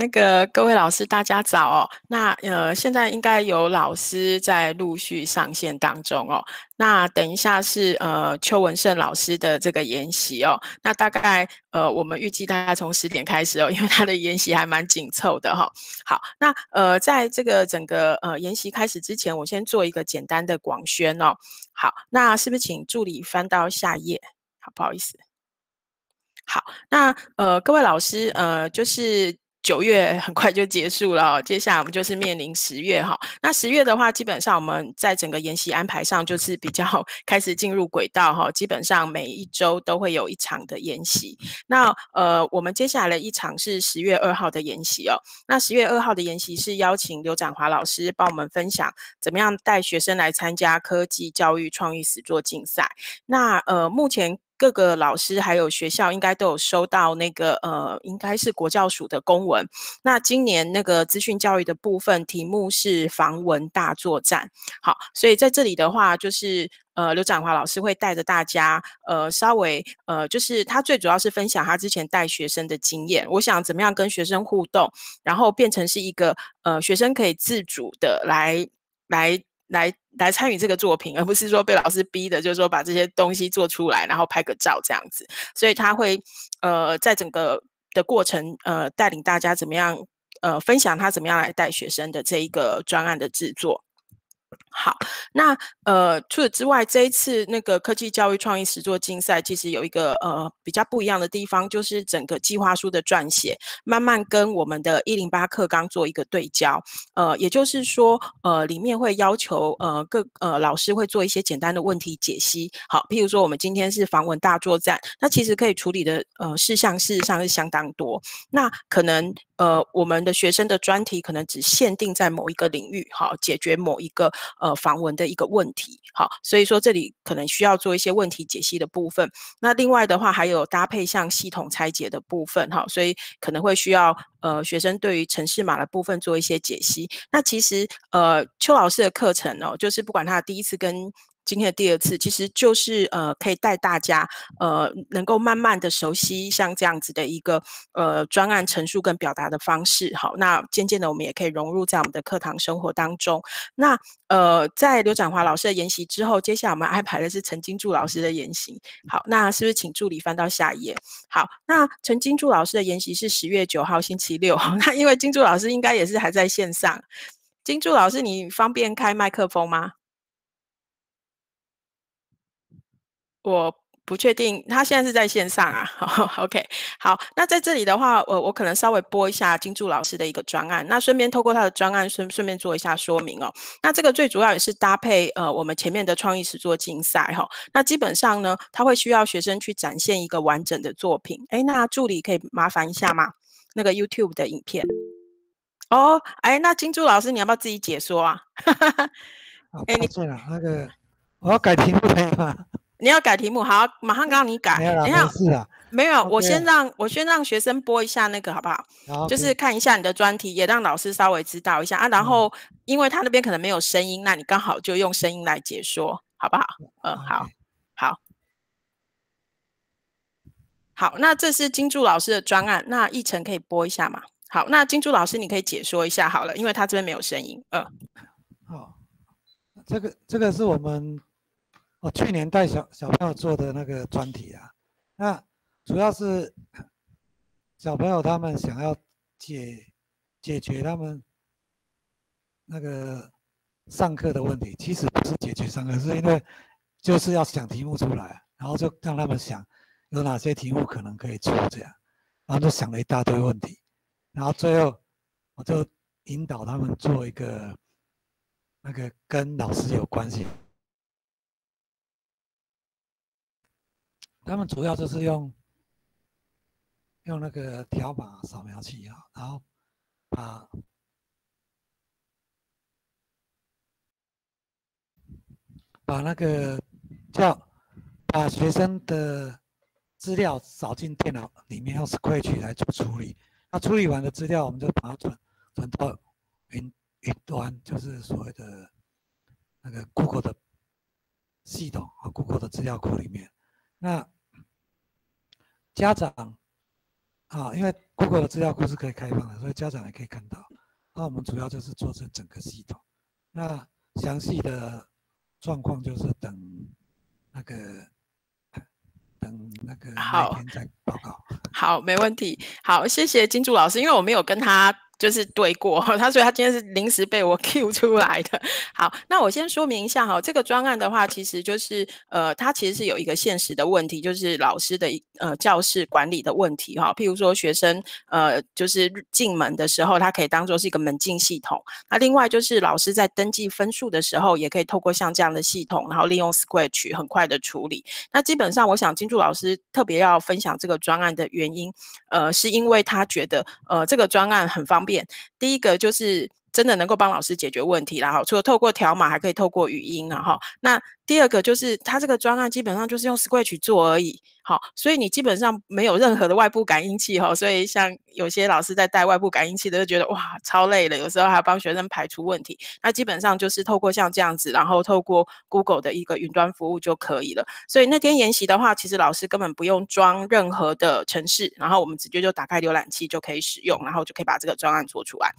那个各位老师，大家早哦。那呃，现在应该有老师在陆续上线当中哦。那等一下是呃邱文胜老师的这个研习哦。那大概呃，我们预计大家从十点开始哦，因为他的研习还蛮紧凑的哈。好，那呃，在这个整个呃研习开始之前，我先做一个简单的广宣哦。好，那是不是请助理翻到下页？好不好意思？好，那呃各位老师，呃就是。九月很快就结束了，接下来我们就是面临十月哈。那十月的话，基本上我们在整个研习安排上就是比较 开始进入轨道哈。基本上每一周都会有一场的研习。那呃，我们接下来的一场是十月二号的研习哦。那十月二号的研习是邀请刘展华老师帮我们分享怎么样带学生来参加科技教育创意写作竞赛。那呃，目前。各个老师还有学校应该都有收到那个呃，应该是国教署的公文。那今年那个资讯教育的部分题目是防蚊大作战。好，所以在这里的话，就是呃，刘展华老师会带着大家呃，稍微呃，就是他最主要是分享他之前带学生的经验。我想怎么样跟学生互动，然后变成是一个呃，学生可以自主的来来。来来参与这个作品，而不是说被老师逼的，就是说把这些东西做出来，然后拍个照这样子。所以他会呃，在整个的过程呃，带领大家怎么样呃，分享他怎么样来带学生的这一个专案的制作。好，那呃，除此之外，这一次那个科技教育创意实作竞赛，其实有一个呃比较不一样的地方，就是整个计划书的撰写，慢慢跟我们的“一零八课纲”做一个对焦。呃，也就是说，呃，里面会要求呃各呃老师会做一些简单的问题解析。好，譬如说，我们今天是防蚊大作战，那其实可以处理的呃事项，事实上是相当多。那可能。呃，我们的学生的专题可能只限定在某一个领域，好解决某一个呃防蚊的一个问题，好，所以说这里可能需要做一些问题解析的部分。那另外的话，还有搭配像系统拆解的部分，哈，所以可能会需要呃学生对于城市码的部分做一些解析。那其实呃邱老师的课程哦，就是不管他第一次跟。今天的第二次其实就是呃，可以带大家呃，能够慢慢的熟悉像这样子的一个呃专案陈述跟表达的方式。好，那渐渐的我们也可以融入在我们的课堂生活当中。那呃，在刘展华老师的研习之后，接下来我们安排的是陈金柱老师的研习。好，那是不是请助理翻到下一页？好，那陈金柱老师的研习是十月九号星期六。那因为金柱老师应该也是还在线上。金柱老师，你方便开麦克风吗？我不确定他现在是在线上啊。OK，好，那在这里的话，我我可能稍微播一下金柱老师的一个专案，那顺便透过他的专案顺顺便做一下说明哦。那这个最主要也是搭配呃我们前面的创意式做竞赛哈。那基本上呢，他会需要学生去展现一个完整的作品。哎，那助理可以麻烦一下吗？那个 YouTube 的影片。哦，哎，那金柱老师你要不要自己解说啊？哎，你那个我要改题目啊。你要改题目，好，马上让你改。没有了。没有。我先让，我先让学生播一下那个，好不好？就是看一下你的专题，也让老师稍微知道一下啊。然后，因为他那边可能没有声音，那你刚好就用声音来解说，好不好？嗯，好，好，好。那这是金柱老师的专案，那一晨可以播一下嘛？好，那金柱老师你可以解说一下好了，因为他这边没有声音。嗯，好。这个，这个是我们。我去年带小小朋友做的那个专题啊，那主要是小朋友他们想要解解决他们那个上课的问题，其实不是解决上课，是因为就是要想题目出来，然后就让他们想有哪些题目可能可以出这样，然后就想了一大堆问题，然后最后我就引导他们做一个那个跟老师有关系。他们主要就是用，用那个条码扫描器啊，然后把把那个叫把学生的资料扫进电脑里面，用 s r a t c h 来做处理。那处理完的资料，我们就把它转转到云云端，就是所谓的那个 Google 的系统和 Google 的资料库里面。那家长啊，因为 Google 的资料库是可以开放的，所以家长也可以看到。那我们主要就是做这整个系统。那详细的状况就是等那个等那个好再报告。好，没问题。好，谢谢金柱老师，因为我没有跟他。就是对过 他，所以他今天是临时被我 Q 出来的。好，那我先说明一下哈，这个专案的话，其实就是呃，它其实是有一个现实的问题，就是老师的呃教室管理的问题哈。譬如说，学生呃就是进门的时候，他可以当做是一个门禁系统。那另外就是老师在登记分数的时候，也可以透过像这样的系统，然后利用 s r a t c h 很快的处理。那基本上，我想金柱老师特别要分享这个专案的原因，呃，是因为他觉得呃这个专案很方便。变第一个就是真的能够帮老师解决问题，然后除了透过条码，还可以透过语音，然后那。第二个就是，他这个专案基本上就是用 Scratch 做而已，好，所以你基本上没有任何的外部感应器哈，所以像有些老师在带外部感应器的，就觉得哇超累了，有时候还要帮学生排除问题。那基本上就是透过像这样子，然后透过 Google 的一个云端服务就可以了。所以那天研习的话，其实老师根本不用装任何的程式，然后我们直接就打开浏览器就可以使用，然后就可以把这个专案做出来。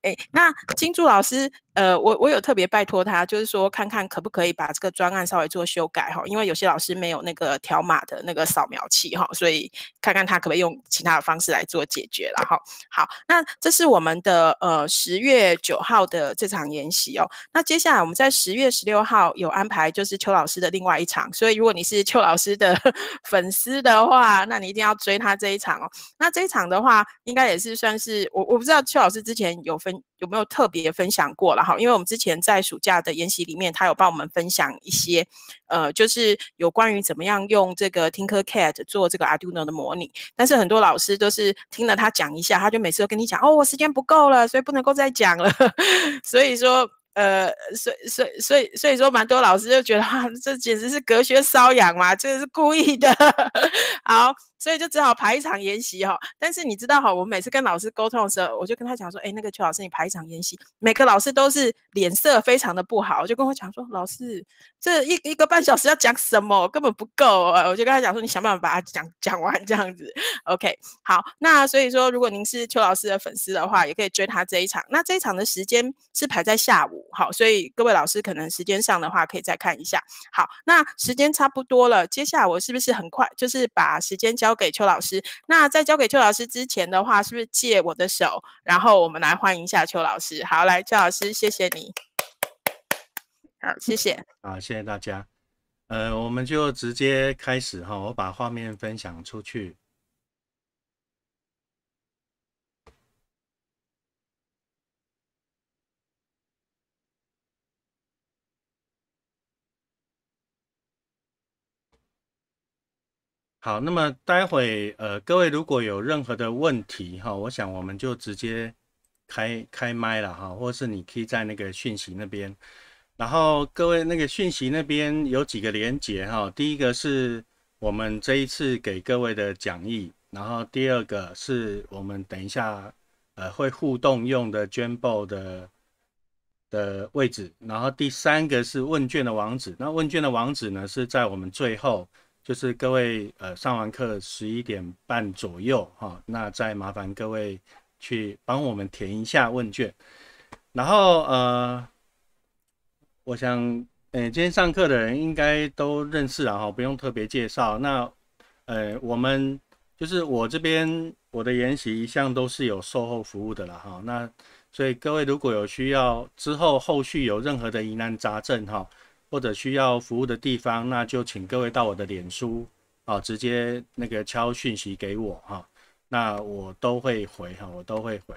哎，那金柱老师，呃，我我有特别拜托他，就是说看看可不可以把这个专案。稍微做修改哈，因为有些老师没有那个条码的那个扫描器哈，所以看看他可不可以用其他的方式来做解决了哈。好，那这是我们的呃十月九号的这场演习哦。那接下来我们在十月十六号有安排就是邱老师的另外一场，所以如果你是邱老师的 粉丝的话，那你一定要追他这一场哦。那这一场的话，应该也是算是我我不知道邱老师之前有分。有没有特别分享过了哈？因为我们之前在暑假的研习里面，他有帮我们分享一些，呃，就是有关于怎么样用这个 e r cat 做这个 Arduino 的模拟。但是很多老师都是听了他讲一下，他就每次都跟你讲，哦，我时间不够了，所以不能够再讲了。所以说，呃，所、所、所以、所以说，蛮多老师就觉得，哈，这简直是隔靴搔痒嘛，这个是故意的，好。所以就只好排一场演习哈，但是你知道哈，我每次跟老师沟通的时候，我就跟他讲说，哎，那个邱老师，你排一场演习，每个老师都是脸色非常的不好，我就跟我讲说，老师，这一一个半小时要讲什么，根本不够啊，我就跟他讲说，你想办法把它讲讲完这样子，OK，好，那所以说，如果您是邱老师的粉丝的话，也可以追他这一场，那这一场的时间是排在下午，好，所以各位老师可能时间上的话，可以再看一下，好，那时间差不多了，接下来我是不是很快就是把时间交。交给邱老师。那在交给邱老师之前的话，是不是借我的手？然后我们来欢迎一下邱老师。好，来邱老师，谢谢你。好，谢谢。好，谢谢大家。呃，我们就直接开始哈，我把画面分享出去。好，那么待会呃，各位如果有任何的问题哈，我想我们就直接开开麦了哈，或是你可以在那个讯息那边。然后各位那个讯息那边有几个连接哈，第一个是我们这一次给各位的讲义，然后第二个是我们等一下呃会互动用的 Jambo 的的位置，然后第三个是问卷的网址。那问卷的网址呢是在我们最后。就是各位呃上完课十一点半左右哈，那再麻烦各位去帮我们填一下问卷，然后呃，我想嗯今天上课的人应该都认识了哈，不用特别介绍。那呃我们就是我这边我的研习一向都是有售后服务的了哈，那所以各位如果有需要之后后续有任何的疑难杂症哈。或者需要服务的地方，那就请各位到我的脸书啊，直接那个敲讯息给我哈，那我都会回哈，我都会回。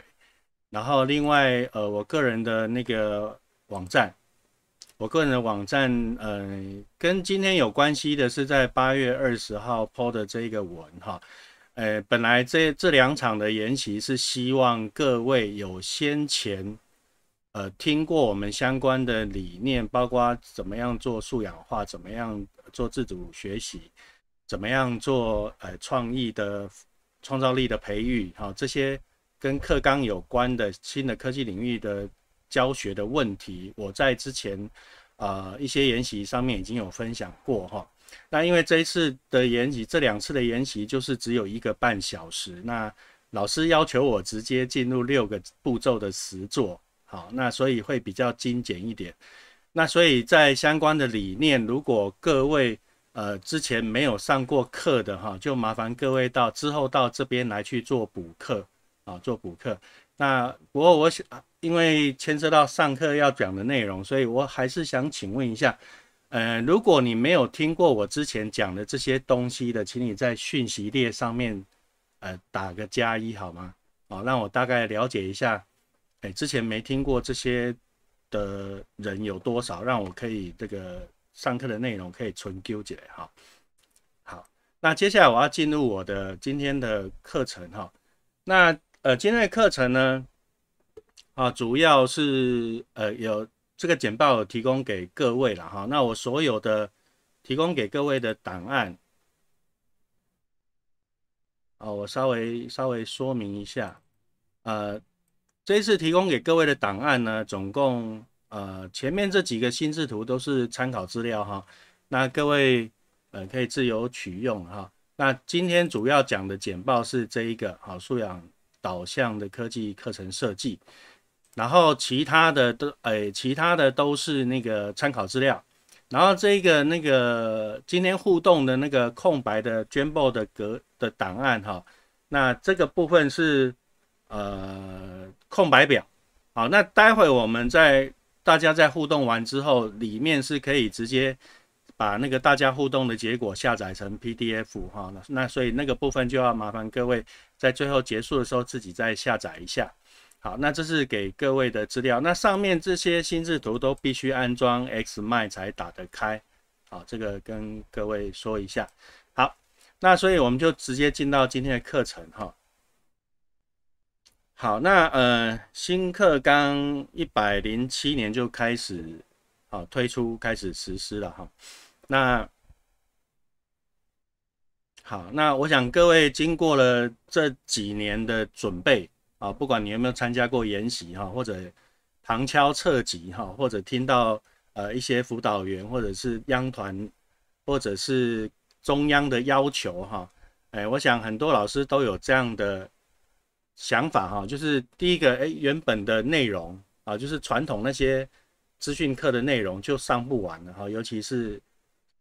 然后另外呃，我个人的那个网站，我个人的网站，呃，跟今天有关系的是在八月二十号 PO 的这一个文哈，呃，本来这这两场的研习是希望各位有先前。呃，听过我们相关的理念，包括怎么样做素养化，怎么样做自主学习，怎么样做呃创意的创造力的培育，哈，这些跟课纲有关的新的科技领域的教学的问题，我在之前呃一些研习上面已经有分享过哈。那因为这一次的研习，这两次的研习就是只有一个半小时，那老师要求我直接进入六个步骤的实做。好，那所以会比较精简一点。那所以在相关的理念，如果各位呃之前没有上过课的哈，就麻烦各位到之后到这边来去做补课啊，做补课。那不过我想，因为牵涉到上课要讲的内容，所以我还是想请问一下，呃，如果你没有听过我之前讲的这些东西的，请你在讯息列上面呃打个加一好吗？好，让我大概了解一下。哎，之前没听过这些的人有多少？让我可以这个上课的内容可以存起来。哈。好，那接下来我要进入我的今天的课程哈。那呃，今天的课程呢，啊，主要是呃有这个简报提供给各位了哈。那我所有的提供给各位的档案，啊，我稍微稍微说明一下，呃。这一次提供给各位的档案呢，总共呃前面这几个心智图都是参考资料哈，那各位呃可以自由取用哈。那今天主要讲的简报是这一个好素养导向的科技课程设计，然后其他的都诶，其他的都是那个参考资料，然后这个那个今天互动的那个空白的 b 报的格的档案哈，那这个部分是呃。空白表，好，那待会我们在大家在互动完之后，里面是可以直接把那个大家互动的结果下载成 PDF 哈，那所以那个部分就要麻烦各位在最后结束的时候自己再下载一下。好，那这是给各位的资料，那上面这些心智图都必须安装 X 麦才打得开，好，这个跟各位说一下。好，那所以我们就直接进到今天的课程哈。好，那呃，新课纲一百零七年就开始，啊推出开始实施了哈。那好，那我想各位经过了这几年的准备啊，不管你有没有参加过研习哈，或者旁敲侧击哈，或者听到呃一些辅导员或者是央团或者是中央的要求哈，哎，我想很多老师都有这样的。想法哈，就是第一个，哎，原本的内容啊，就是传统那些资讯课的内容就上不完了哈，尤其是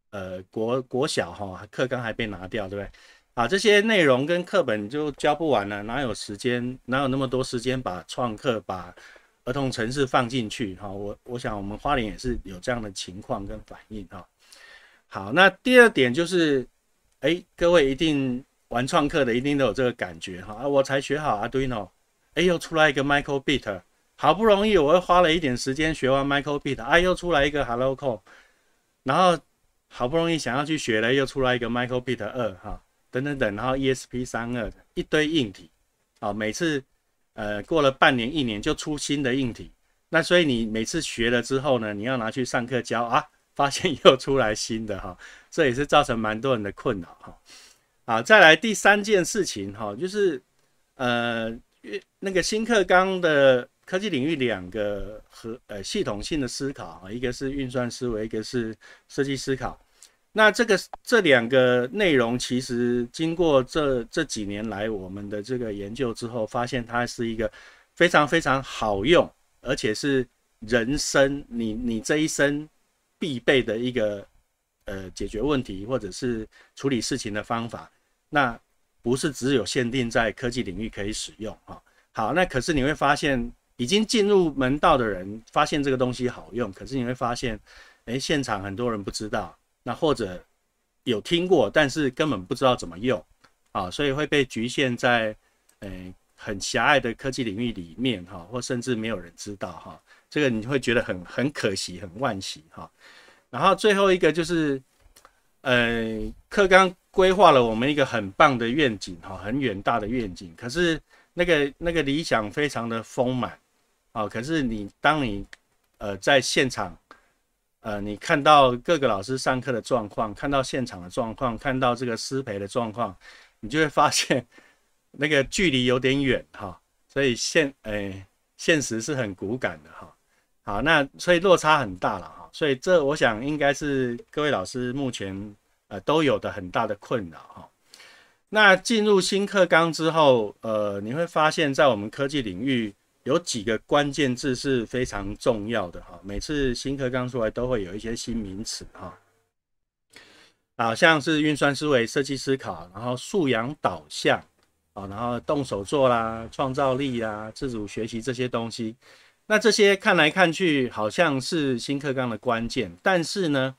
呃国国小哈课纲还被拿掉，对不对？啊，这些内容跟课本就教不完了，哪有时间？哪有那么多时间把创客、把儿童城市放进去？哈，我我想我们花莲也是有这样的情况跟反应哈。好，那第二点就是，哎，各位一定。玩创客的一定都有这个感觉哈，啊，我才学好 Arduino，哎，又出来一个 Microbit，好不容易我又花了一点时间学完 Microbit，哎，又出来一个 Hello Core，然后好不容易想要去学了，又出来一个 Microbit 二哈，等等等，然后 ESP 三二一堆硬体，啊，每次呃过了半年一年就出新的硬体，那所以你每次学了之后呢，你要拿去上课教啊，发现又出来新的哈，这也是造成蛮多人的困扰哈。啊，再来第三件事情哈，就是呃，那个新课纲的科技领域两个和呃系统性的思考啊，一个是运算思维，一个是设计思考。那这个这两个内容，其实经过这这几年来我们的这个研究之后，发现它是一个非常非常好用，而且是人生你你这一生必备的一个呃解决问题或者是处理事情的方法。那不是只有限定在科技领域可以使用哈，好，那可是你会发现，已经进入门道的人发现这个东西好用，可是你会发现，哎，现场很多人不知道，那或者有听过，但是根本不知道怎么用，啊，所以会被局限在，诶，很狭隘的科技领域里面哈，或甚至没有人知道哈，这个你会觉得很很可惜，很惋惜哈，然后最后一个就是，呃，课刚。规划了我们一个很棒的愿景，哈，很远大的愿景。可是那个那个理想非常的丰满，啊，可是你当你呃在现场，呃，你看到各个老师上课的状况，看到现场的状况，看到这个师培的状况，你就会发现那个距离有点远，哈。所以现呃现实是很骨感的，哈。好，那所以落差很大了，哈。所以这我想应该是各位老师目前。呃，都有的很大的困扰哈。那进入新课纲之后，呃，你会发现，在我们科技领域有几个关键字是非常重要的哈。每次新课纲出来，都会有一些新名词哈。啊，像是运算思维、设计思考，然后素养导向，啊，然后动手做啦、创造力啊、自主学习这些东西。那这些看来看去，好像是新课纲的关键，但是呢？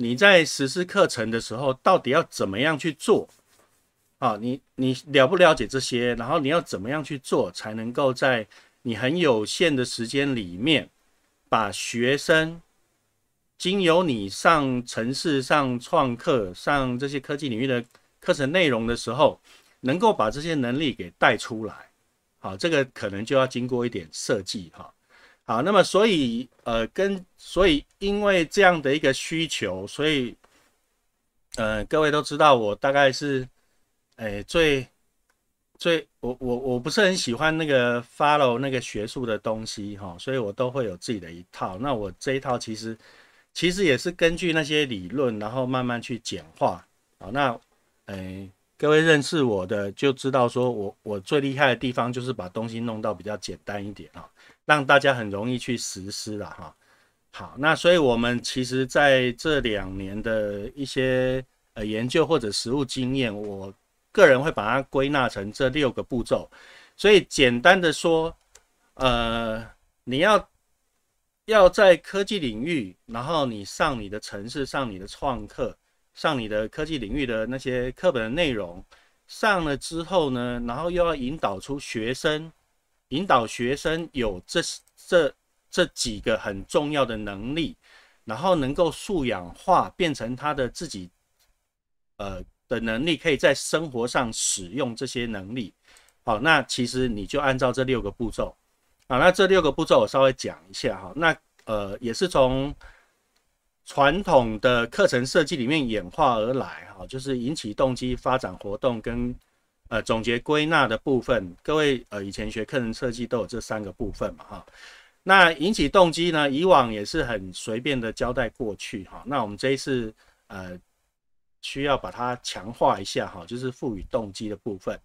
你在实施课程的时候，到底要怎么样去做？啊，你你了不了解这些？然后你要怎么样去做，才能够在你很有限的时间里面，把学生经由你上城市上创客上这些科技领域的课程内容的时候，能够把这些能力给带出来？好，这个可能就要经过一点设计哈。好，那么所以，呃，跟所以，因为这样的一个需求，所以，呃，各位都知道，我大概是，哎，最最，我我我不是很喜欢那个 follow 那个学术的东西哈，所以我都会有自己的一套。那我这一套其实，其实也是根据那些理论，然后慢慢去简化。好，那，哎，各位认识我的就知道，说我我最厉害的地方就是把东西弄到比较简单一点啊。让大家很容易去实施了哈。好，那所以我们其实在这两年的一些呃研究或者实务经验，我个人会把它归纳成这六个步骤。所以简单的说，呃，你要要在科技领域，然后你上你的城市，上你的创客，上你的科技领域的那些课本的内容，上了之后呢，然后又要引导出学生。引导学生有这这这几个很重要的能力，然后能够素养化变成他的自己，呃的能力，可以在生活上使用这些能力。好，那其实你就按照这六个步骤，啊，那这六个步骤我稍微讲一下哈。那呃，也是从传统的课程设计里面演化而来哈，就是引起动机、发展活动跟。呃，总结归纳的部分，各位，呃，以前学课程设计都有这三个部分嘛，哈。那引起动机呢，以往也是很随便的交代过去，哈。那我们这一次，呃，需要把它强化一下，哈，就是赋予动机的部分。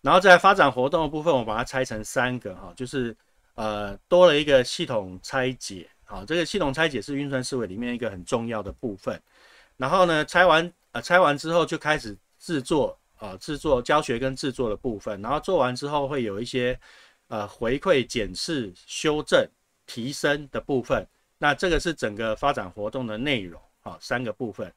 然后在发展活动的部分，我把它拆成三个，哈，就是呃，多了一个系统拆解，好，这个系统拆解是运算思维里面一个很重要的部分。然后呢，拆完，呃，拆完之后就开始制作。啊，制作教学跟制作的部分，然后做完之后会有一些呃回馈、检视、修正、提升的部分。那这个是整个发展活动的内容啊，三个部分。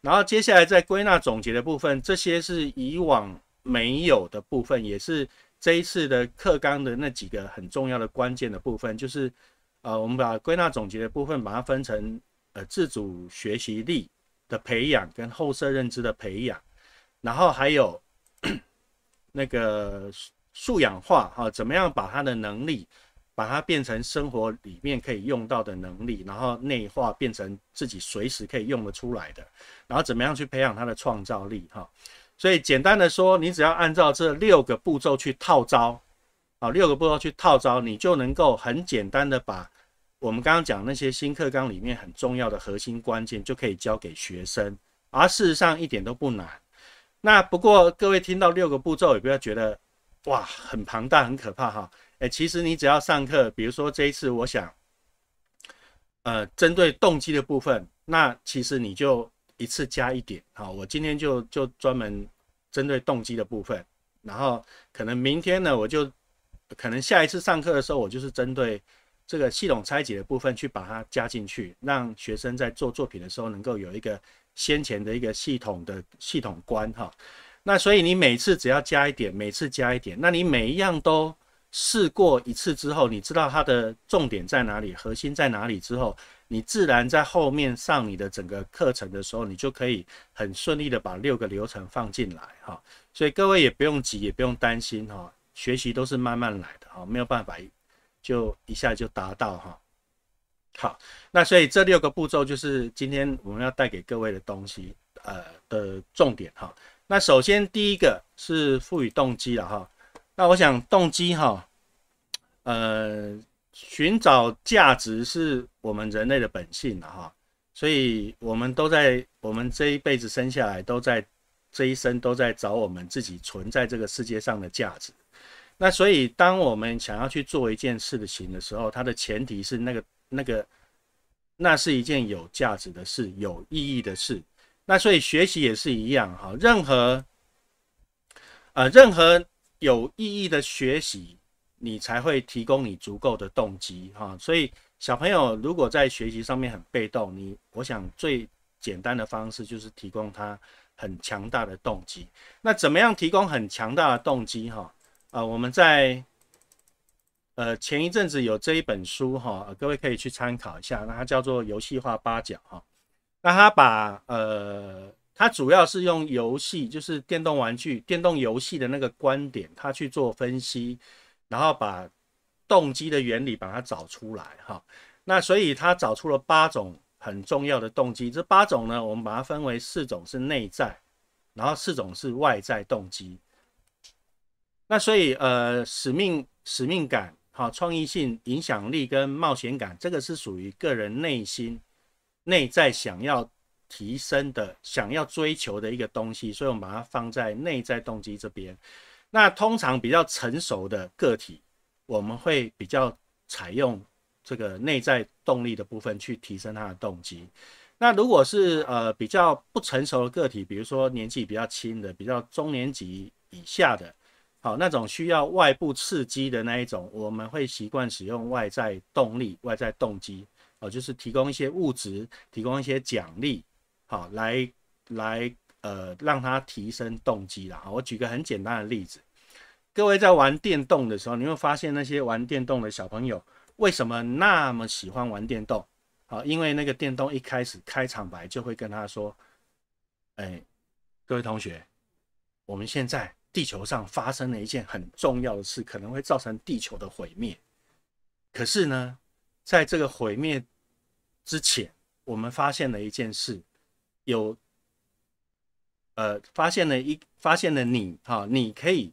然后接下来在归纳总结的部分，这些是以往没有的部分，也是这一次的课纲的那几个很重要的关键的部分，就是呃，我们把归纳总结的部分把它分成呃自主学习力的培养跟后设认知的培养。然后还有 那个素养化哈，怎么样把他的能力把它变成生活里面可以用到的能力，然后内化变成自己随时可以用得出来的。然后怎么样去培养他的创造力哈？所以简单的说，你只要按照这六个步骤去套招啊，六个步骤去套招，你就能够很简单的把我们刚刚讲那些新课纲里面很重要的核心关键，就可以教给学生。而事实上一点都不难。那不过各位听到六个步骤，也不要觉得哇很庞大很可怕哈。哎，其实你只要上课，比如说这一次，我想，呃，针对动机的部分，那其实你就一次加一点哈。我今天就就专门针对动机的部分，然后可能明天呢，我就可能下一次上课的时候，我就是针对这个系统拆解的部分去把它加进去，让学生在做作品的时候能够有一个。先前的一个系统的系统观哈，那所以你每次只要加一点，每次加一点，那你每一样都试过一次之后，你知道它的重点在哪里，核心在哪里之后，你自然在后面上你的整个课程的时候，你就可以很顺利的把六个流程放进来哈。所以各位也不用急，也不用担心哈，学习都是慢慢来的哈，没有办法就一下就达到哈。好，那所以这六个步骤就是今天我们要带给各位的东西，呃的重点哈。那首先第一个是赋予动机了哈。那我想动机哈，呃，寻找价值是我们人类的本性了哈。所以我们都在我们这一辈子生下来都在这一生都在找我们自己存在这个世界上的价值。那所以当我们想要去做一件事情的时候，它的前提是那个。那个，那是一件有价值的事，有意义的事。那所以学习也是一样哈，任何呃，任何有意义的学习，你才会提供你足够的动机哈。所以小朋友如果在学习上面很被动，你我想最简单的方式就是提供他很强大的动机。那怎么样提供很强大的动机哈？啊，我们在。呃，前一阵子有这一本书哈，各位可以去参考一下。那它叫做《游戏化八角》哈。那它把呃，它主要是用游戏，就是电动玩具、电动游戏的那个观点，它去做分析，然后把动机的原理把它找出来哈。那所以它找出了八种很重要的动机。这八种呢，我们把它分为四种是内在，然后四种是外在动机。那所以呃，使命使命感。好，创意性、影响力跟冒险感，这个是属于个人内心内在想要提升的、想要追求的一个东西，所以我们把它放在内在动机这边。那通常比较成熟的个体，我们会比较采用这个内在动力的部分去提升他的动机。那如果是呃比较不成熟的个体，比如说年纪比较轻的、比较中年级以下的。好，那种需要外部刺激的那一种，我们会习惯使用外在动力、外在动机，哦，就是提供一些物质，提供一些奖励，好，来来，呃，让他提升动机啦。我举个很简单的例子，各位在玩电动的时候，你会发现那些玩电动的小朋友为什么那么喜欢玩电动？好，因为那个电动一开始开场白就会跟他说，哎，各位同学，我们现在。地球上发生了一件很重要的事，可能会造成地球的毁灭。可是呢，在这个毁灭之前，我们发现了一件事，有呃，发现了一，发现了你哈，你可以，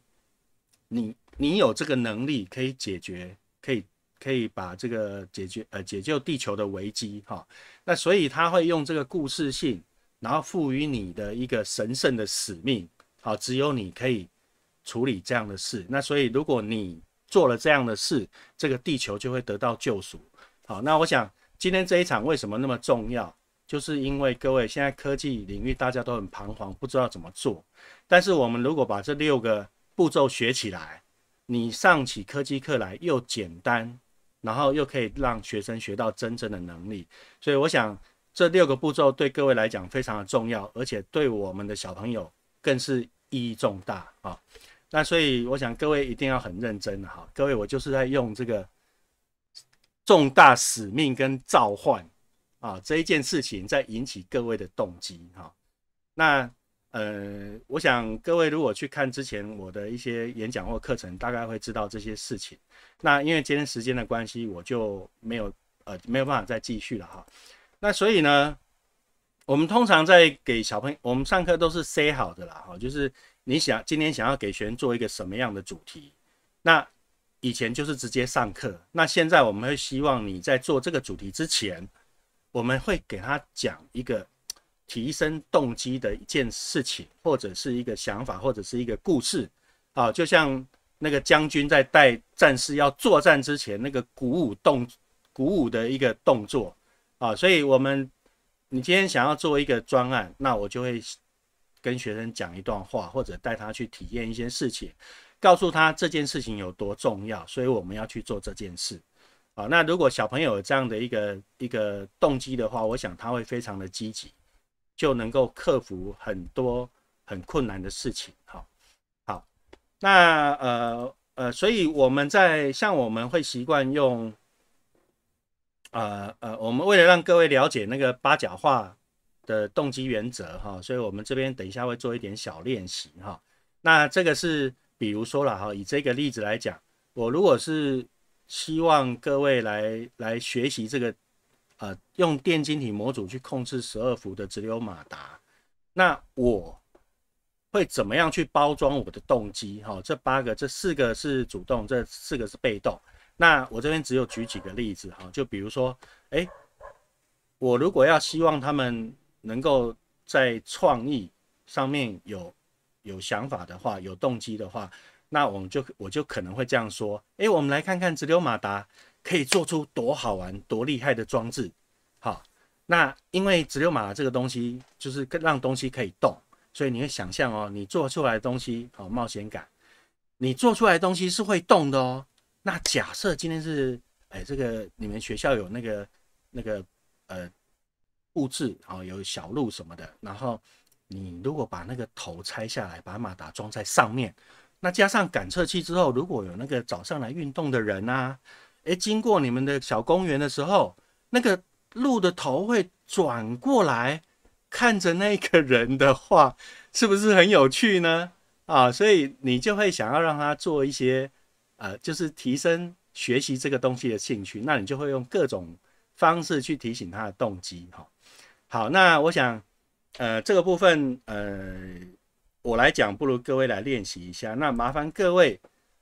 你你有这个能力可以解决，可以可以把这个解决呃解救地球的危机哈。那所以他会用这个故事性，然后赋予你的一个神圣的使命。好，只有你可以处理这样的事。那所以，如果你做了这样的事，这个地球就会得到救赎。好，那我想今天这一场为什么那么重要？就是因为各位现在科技领域大家都很彷徨，不知道怎么做。但是我们如果把这六个步骤学起来，你上起科技课来又简单，然后又可以让学生学到真正的能力。所以我想这六个步骤对各位来讲非常的重要，而且对我们的小朋友。更是意义重大啊！那所以我想各位一定要很认真哈。各位，我就是在用这个重大使命跟召唤啊这一件事情，在引起各位的动机哈。那呃，我想各位如果去看之前我的一些演讲或课程，大概会知道这些事情。那因为今天时间的关系，我就没有呃没有办法再继续了哈。那所以呢？我们通常在给小朋友，我们上课都是塞好的啦，哈，就是你想今天想要给学员做一个什么样的主题，那以前就是直接上课，那现在我们会希望你在做这个主题之前，我们会给他讲一个提升动机的一件事情，或者是一个想法，或者是一个故事，啊，就像那个将军在带战士要作战之前那个鼓舞动鼓舞的一个动作，啊，所以我们。你今天想要做一个专案，那我就会跟学生讲一段话，或者带他去体验一些事情，告诉他这件事情有多重要，所以我们要去做这件事。啊，那如果小朋友有这样的一个一个动机的话，我想他会非常的积极，就能够克服很多很困难的事情。好，好，那呃呃，所以我们在像我们会习惯用。呃呃，我们为了让各位了解那个八角化的动机原则哈，所以我们这边等一下会做一点小练习哈。那这个是，比如说了哈，以这个例子来讲，我如果是希望各位来来学习这个，呃，用电晶体模组去控制十二伏的直流马达，那我会怎么样去包装我的动机？哈，这八个，这四个是主动，这四个是被动。那我这边只有举几个例子哈，就比如说，哎，我如果要希望他们能够在创意上面有有想法的话，有动机的话，那我们就我就可能会这样说，哎，我们来看看直流马达可以做出多好玩、多厉害的装置。好，那因为直流马达这个东西就是让东西可以动，所以你会想象哦，你做出来东西好冒险感，你做出来东西是会动的哦。那假设今天是哎，这个你们学校有那个那个呃布置啊，有小路什么的。然后你如果把那个头拆下来，把马达装在上面，那加上感测器之后，如果有那个早上来运动的人啊，哎，经过你们的小公园的时候，那个鹿的头会转过来看着那个人的话，是不是很有趣呢？啊，所以你就会想要让他做一些。呃，就是提升学习这个东西的兴趣，那你就会用各种方式去提醒他的动机。哈，好，那我想，呃，这个部分，呃，我来讲，不如各位来练习一下。那麻烦各位，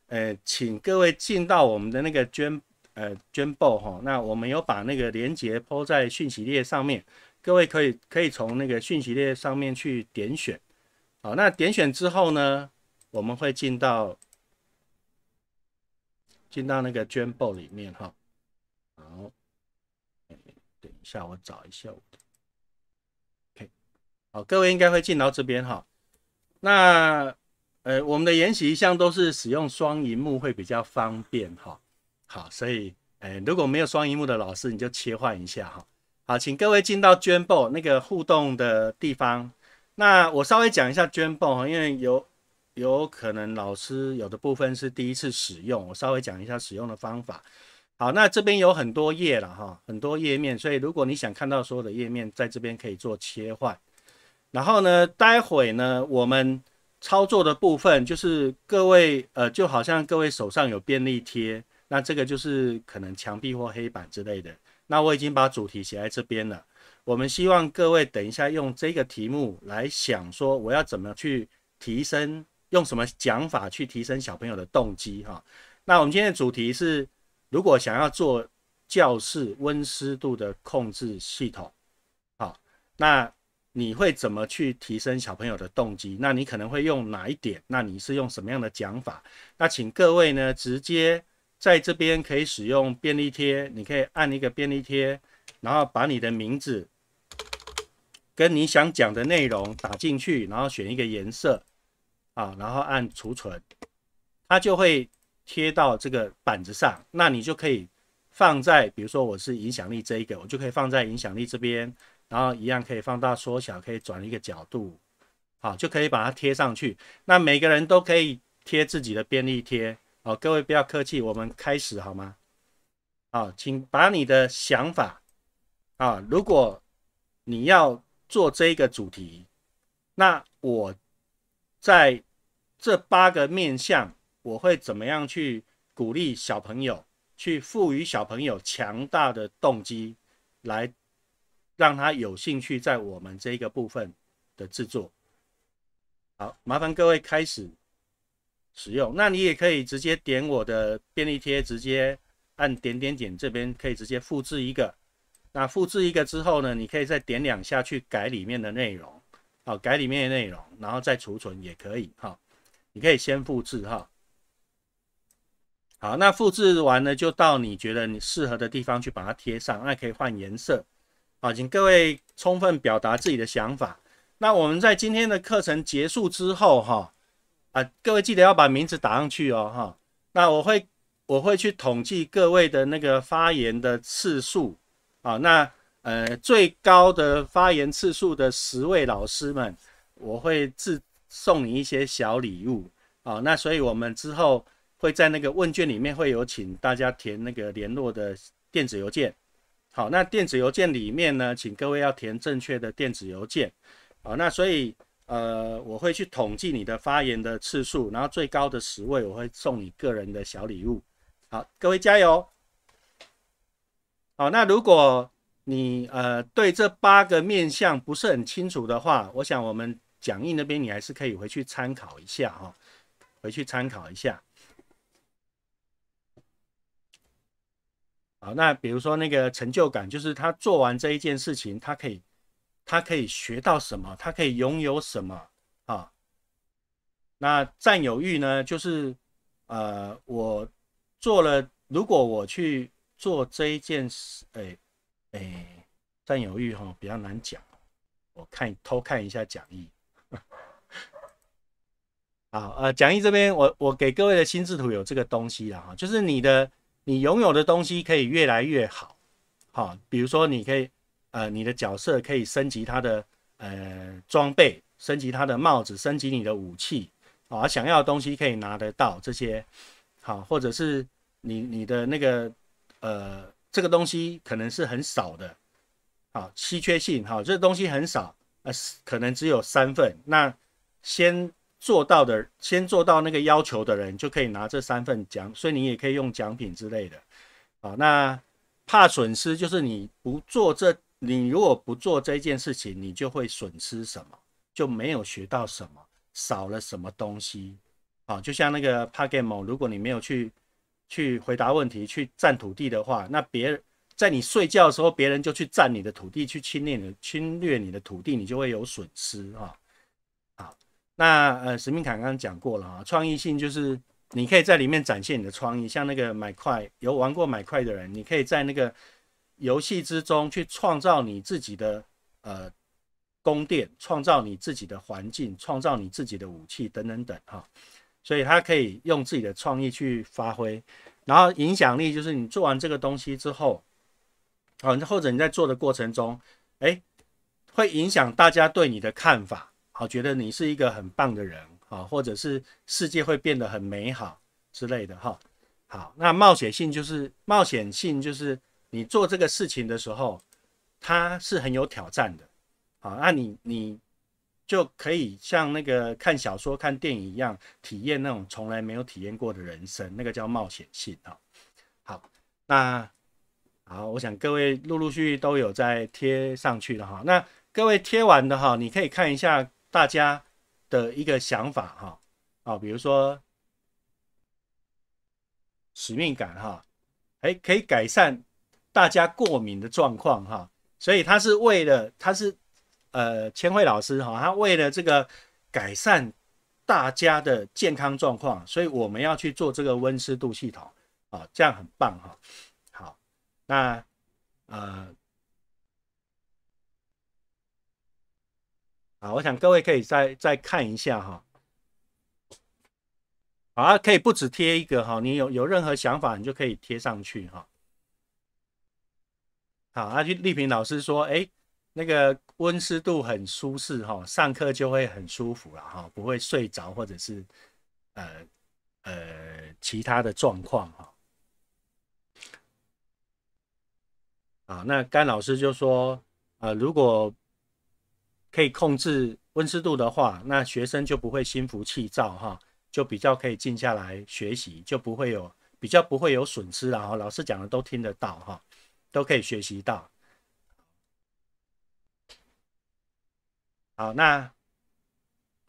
呃，请各位进到我们的那个捐，呃，捐报哈。那我们有把那个链接铺在讯息列上面，各位可以可以从那个讯息列上面去点选。好，那点选之后呢，我们会进到。进到那个卷播里面哈，好，等一下我找一下我的，OK，好，各位应该会进到这边哈，那呃我们的研习一向都是使用双银幕会比较方便哈，好，所以呃如果没有双银幕的老师你就切换一下哈，好，请各位进到卷播那个互动的地方，那我稍微讲一下卷播哈，因为有。有可能老师有的部分是第一次使用，我稍微讲一下使用的方法。好，那这边有很多页了哈，很多页面，所以如果你想看到所有的页面，在这边可以做切换。然后呢，待会呢，我们操作的部分就是各位呃，就好像各位手上有便利贴，那这个就是可能墙壁或黑板之类的。那我已经把主题写在这边了，我们希望各位等一下用这个题目来想说我要怎么去提升。用什么讲法去提升小朋友的动机？哈，那我们今天的主题是，如果想要做教室温湿度的控制系统，好，那你会怎么去提升小朋友的动机？那你可能会用哪一点？那你是用什么样的讲法？那请各位呢，直接在这边可以使用便利贴，你可以按一个便利贴，然后把你的名字跟你想讲的内容打进去，然后选一个颜色。啊，然后按储存，它就会贴到这个板子上。那你就可以放在，比如说我是影响力这一个，我就可以放在影响力这边，然后一样可以放大、缩小，可以转一个角度，好，就可以把它贴上去。那每个人都可以贴自己的便利贴。好，各位不要客气，我们开始好吗？啊，请把你的想法啊，如果你要做这一个主题，那我在。这八个面向，我会怎么样去鼓励小朋友，去赋予小朋友强大的动机，来让他有兴趣在我们这一个部分的制作。好，麻烦各位开始使用。那你也可以直接点我的便利贴，直接按点点点，这边可以直接复制一个。那复制一个之后呢，你可以再点两下去改里面的内容。好，改里面的内容，然后再储存也可以。哈。你可以先复制哈，好，那复制完了就到你觉得你适合的地方去把它贴上，那可以换颜色，好，请各位充分表达自己的想法。那我们在今天的课程结束之后哈，啊，各位记得要把名字打上去哦哈。那我会我会去统计各位的那个发言的次数，啊，那呃最高的发言次数的十位老师们，我会自。送你一些小礼物啊，那所以我们之后会在那个问卷里面会有请大家填那个联络的电子邮件。好，那电子邮件里面呢，请各位要填正确的电子邮件。好，那所以呃，我会去统计你的发言的次数，然后最高的十位我会送你个人的小礼物。好，各位加油。好，那如果你呃对这八个面相不是很清楚的话，我想我们。讲义那边你还是可以回去参考一下哈，回去参考一下。好，那比如说那个成就感，就是他做完这一件事情，他可以他可以学到什么，他可以拥有什么啊？那占有欲呢，就是呃，我做了，如果我去做这一件事，哎哎，占有欲哈比较难讲，我看偷看一下讲义。啊，呃，讲义这边我我给各位的心智图有这个东西了哈，就是你的你拥有的东西可以越来越好，好，比如说你可以，呃，你的角色可以升级它的呃装备，升级它的帽子，升级你的武器，啊，想要的东西可以拿得到这些，好，或者是你你的那个呃这个东西可能是很少的，好，稀缺性好，这东西很少，呃，可能只有三份，那先。做到的，先做到那个要求的人就可以拿这三份奖，所以你也可以用奖品之类的。啊，那怕损失就是你不做这，你如果不做这件事情，你就会损失什么，就没有学到什么，少了什么东西。啊，就像那个帕 a k g a m 如果你没有去去回答问题，去占土地的话，那别人在你睡觉的时候，别人就去占你的土地，去侵略你侵略你的土地，你就会有损失啊。那呃，史命卡刚刚讲过了啊，创意性就是你可以在里面展现你的创意，像那个买块有玩过买块的人，你可以在那个游戏之中去创造你自己的呃宫殿，创造你自己的环境，创造你自己的武器等等等哈，所以他可以用自己的创意去发挥，然后影响力就是你做完这个东西之后，啊或者你在做的过程中，哎会影响大家对你的看法。好，觉得你是一个很棒的人，啊，或者是世界会变得很美好之类的，哈。好，那冒险性就是冒险性，就是你做这个事情的时候，它是很有挑战的，好，那你你就可以像那个看小说、看电影一样，体验那种从来没有体验过的人生，那个叫冒险性，哈。好，那好，我想各位陆陆续续都有在贴上去了，哈。那各位贴完的，哈，你可以看一下。大家的一个想法哈，啊，比如说使命感哈，哎，可以改善大家过敏的状况哈，所以他是为了，他是呃千惠老师哈，他为了这个改善大家的健康状况，所以我们要去做这个温湿度系统啊，这样很棒哈，好，那呃。啊，我想各位可以再再看一下哈。啊，可以不止贴一个哈，你有有任何想法，你就可以贴上去哈。好啊，丽萍老师说，哎，那个温湿度很舒适哈，上课就会很舒服了哈，不会睡着或者是呃呃其他的状况哈。啊，那甘老师就说，啊，如果可以控制温湿度的话，那学生就不会心浮气躁哈，就比较可以静下来学习，就不会有比较不会有损失了哈。老师讲的都听得到哈，都可以学习到。好，那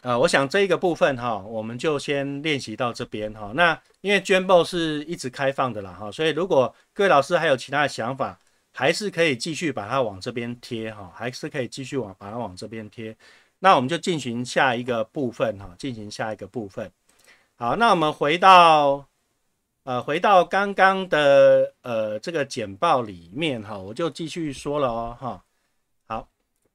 呃，我想这一个部分哈，我们就先练习到这边哈。那因为卷报是一直开放的啦哈，所以如果各位老师还有其他的想法。还是可以继续把它往这边贴哈，还是可以继续往把它往这边贴。那我们就进行下一个部分哈，进行下一个部分。好，那我们回到呃，回到刚刚的呃这个简报里面哈，我就继续说了哦哈。好，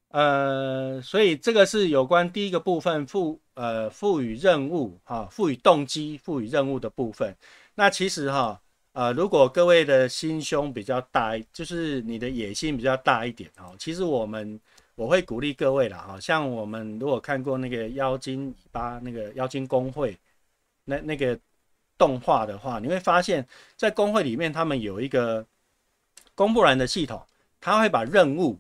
呃，所以这个是有关第一个部分赋呃赋予任务哈，赋予动机、赋予任务的部分。那其实哈。呃，如果各位的心胸比较大，就是你的野心比较大一点哦。其实我们我会鼓励各位啦，哈，像我们如果看过那个《妖精尾巴》那个妖精工会那那个动画的话，你会发现在工会里面，他们有一个公布栏的系统，他会把任务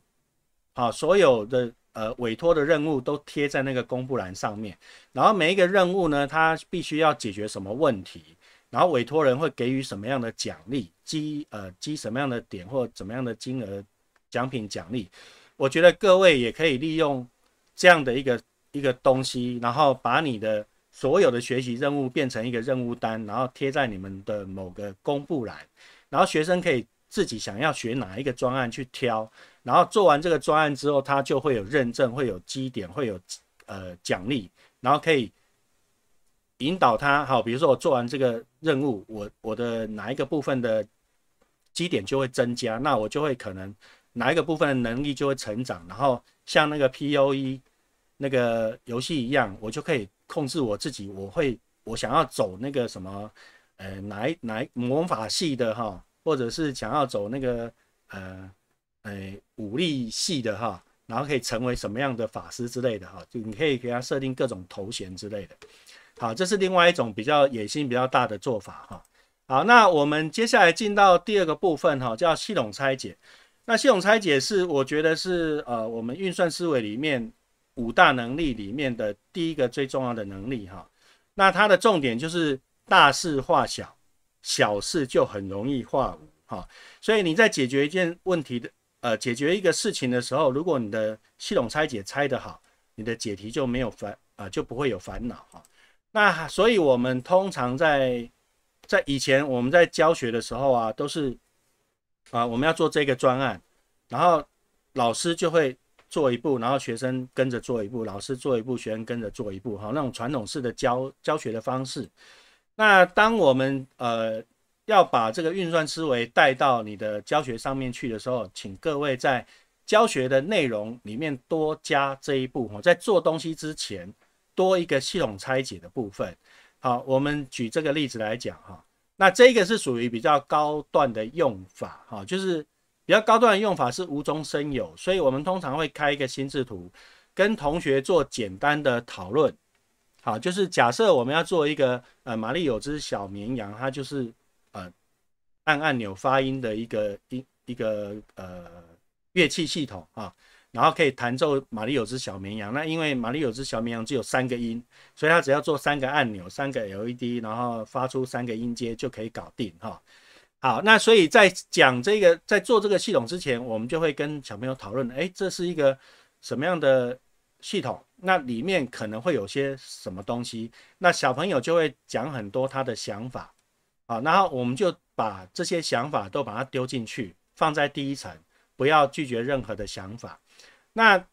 啊所有的呃委托的任务都贴在那个公布栏上面，然后每一个任务呢，它必须要解决什么问题。然后委托人会给予什么样的奖励，积呃积什么样的点或怎么样的金额奖品奖励？我觉得各位也可以利用这样的一个一个东西，然后把你的所有的学习任务变成一个任务单，然后贴在你们的某个公布栏，然后学生可以自己想要学哪一个专案去挑，然后做完这个专案之后，他就会有认证，会有积点，会有呃奖励，然后可以。引导他好，比如说我做完这个任务，我我的哪一个部分的基点就会增加，那我就会可能哪一个部分的能力就会成长。然后像那个 p o e 那个游戏一样，我就可以控制我自己，我会我想要走那个什么，呃，哪一哪魔法系的哈，或者是想要走那个呃，哎，武力系的哈，然后可以成为什么样的法师之类的哈，就你可以给他设定各种头衔之类的。好，这是另外一种比较野心比较大的做法哈。好，那我们接下来进到第二个部分哈，叫系统拆解。那系统拆解是我觉得是呃我们运算思维里面五大能力里面的第一个最重要的能力哈。那它的重点就是大事化小，小事就很容易化无哈。所以你在解决一件问题的呃解决一个事情的时候，如果你的系统拆解拆得好，你的解题就没有烦啊，就不会有烦恼哈。那所以，我们通常在在以前我们在教学的时候啊，都是啊我们要做这个专案，然后老师就会做一步，然后学生跟着做一步，老师做一步，学生跟着做一步，哈，那种传统式的教教学的方式。那当我们呃要把这个运算思维带到你的教学上面去的时候，请各位在教学的内容里面多加这一步哈，在做东西之前。多一个系统拆解的部分，好，我们举这个例子来讲哈，那这个是属于比较高段的用法哈，就是比较高端的用法是无中生有，所以我们通常会开一个心智图，跟同学做简单的讨论，好，就是假设我们要做一个呃，玛丽有只小绵羊，它就是呃，按按钮发音的一个一一个呃乐器系统哈。然后可以弹奏《玛丽有只小绵羊》。那因为《玛丽有只小绵羊》只有三个音，所以它只要做三个按钮、三个 LED，然后发出三个音阶就可以搞定哈。好，那所以在讲这个、在做这个系统之前，我们就会跟小朋友讨论：哎，这是一个什么样的系统？那里面可能会有些什么东西？那小朋友就会讲很多他的想法。好，然后我们就把这些想法都把它丢进去，放在第一层，不要拒绝任何的想法。那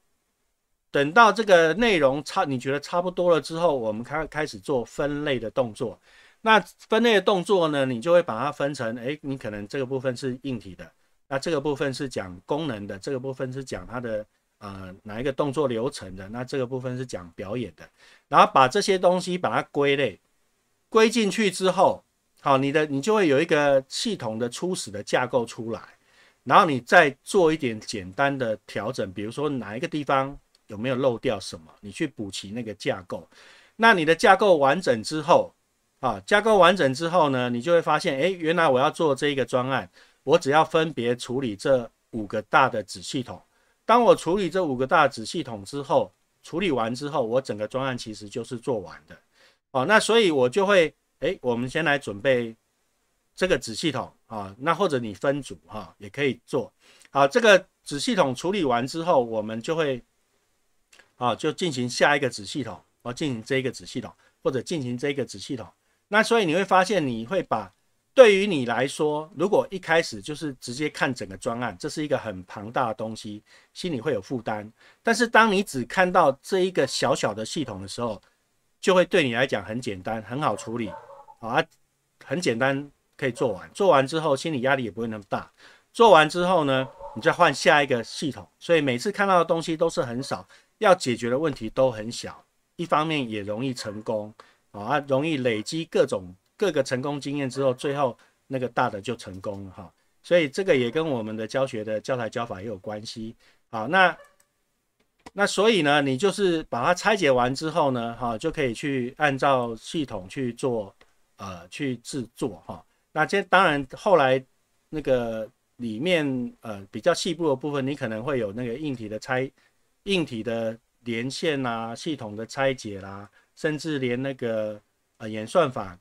等到这个内容差，你觉得差不多了之后，我们开开始做分类的动作。那分类的动作呢，你就会把它分成，哎，你可能这个部分是硬体的，那这个部分是讲功能的，这个部分是讲它的呃哪一个动作流程的，那这个部分是讲表演的。然后把这些东西把它归类归进去之后，好，你的你就会有一个系统的初始的架构出来。然后你再做一点简单的调整，比如说哪一个地方有没有漏掉什么，你去补齐那个架构。那你的架构完整之后，啊，架构完整之后呢，你就会发现，哎，原来我要做这一个专案，我只要分别处理这五个大的子系统。当我处理这五个大子系统之后，处理完之后，我整个专案其实就是做完的。哦，那所以我就会，哎，我们先来准备。这个子系统啊，那或者你分组哈，也可以做啊。这个子系统处理完之后，我们就会啊，就进行下一个子系统，啊进行这一个子系统，或者进行这个子系统。那所以你会发现，你会把对于你来说，如果一开始就是直接看整个专案，这是一个很庞大的东西，心里会有负担。但是当你只看到这一个小小的系统的时候，就会对你来讲很简单，很好处理啊，很简单。可以做完，做完之后心理压力也不会那么大。做完之后呢，你再换下一个系统，所以每次看到的东西都是很少，要解决的问题都很小。一方面也容易成功啊，啊，容易累积各种各个成功经验之后，最后那个大的就成功了哈。所以这个也跟我们的教学的教材教法也有关系好，那那所以呢，你就是把它拆解完之后呢，哈，就可以去按照系统去做，呃，去制作哈。那这当然，后来那个里面呃比较细部的部分，你可能会有那个硬体的拆，硬体的连线呐，系统的拆解啦，甚至连那个呃演算法，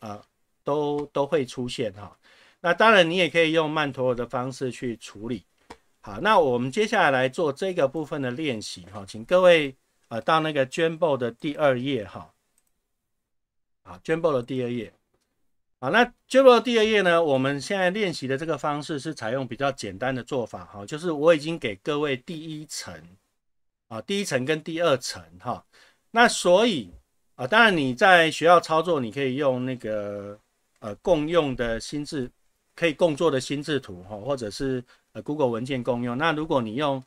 呃都都会出现哈。那当然，你也可以用曼陀罗的方式去处理。好，那我们接下来来做这个部分的练习哈，请各位啊到那个 b 报的第二页哈，啊 b 报的第二页。好，那 j u m b l 第二页呢？我们现在练习的这个方式是采用比较简单的做法哈，就是我已经给各位第一层啊，第一层跟第二层哈。那所以啊，当然你在学校操作，你可以用那个呃共用的心智，可以共作的心智图哈，或者是呃 Google 文件共用。那如果你用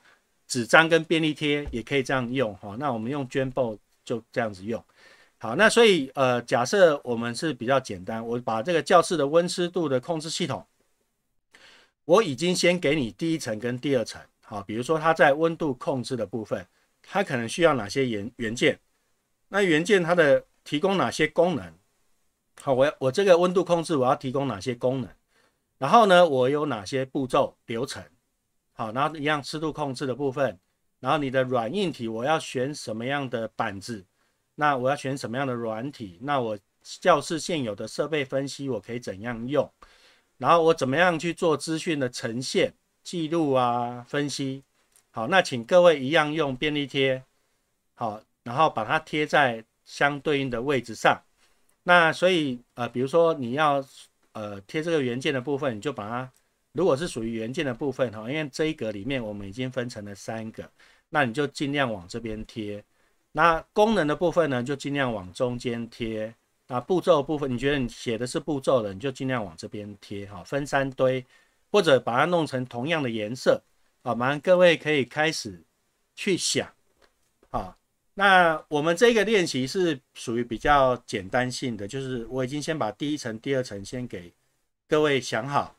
纸张跟便利贴也可以这样用哈。那我们用 j u m b l 就这样子用。好，那所以呃，假设我们是比较简单，我把这个教室的温湿度的控制系统，我已经先给你第一层跟第二层。好，比如说它在温度控制的部分，它可能需要哪些元元件？那元件它的提供哪些功能？好，我要我这个温度控制我要提供哪些功能？然后呢，我有哪些步骤流程？好，然后一样湿度控制的部分，然后你的软硬体我要选什么样的板子？那我要选什么样的软体？那我教室现有的设备分析，我可以怎样用？然后我怎么样去做资讯的呈现、记录啊、分析？好，那请各位一样用便利贴，好，然后把它贴在相对应的位置上。那所以，呃，比如说你要呃贴这个原件的部分，你就把它，如果是属于原件的部分哈，因为这一格里面我们已经分成了三个，那你就尽量往这边贴。那功能的部分呢，就尽量往中间贴。那步骤部分，你觉得你写的是步骤的，你就尽量往这边贴。哈，分三堆，或者把它弄成同样的颜色。啊，马上各位可以开始去想。啊，那我们这个练习是属于比较简单性的，就是我已经先把第一层、第二层先给各位想好。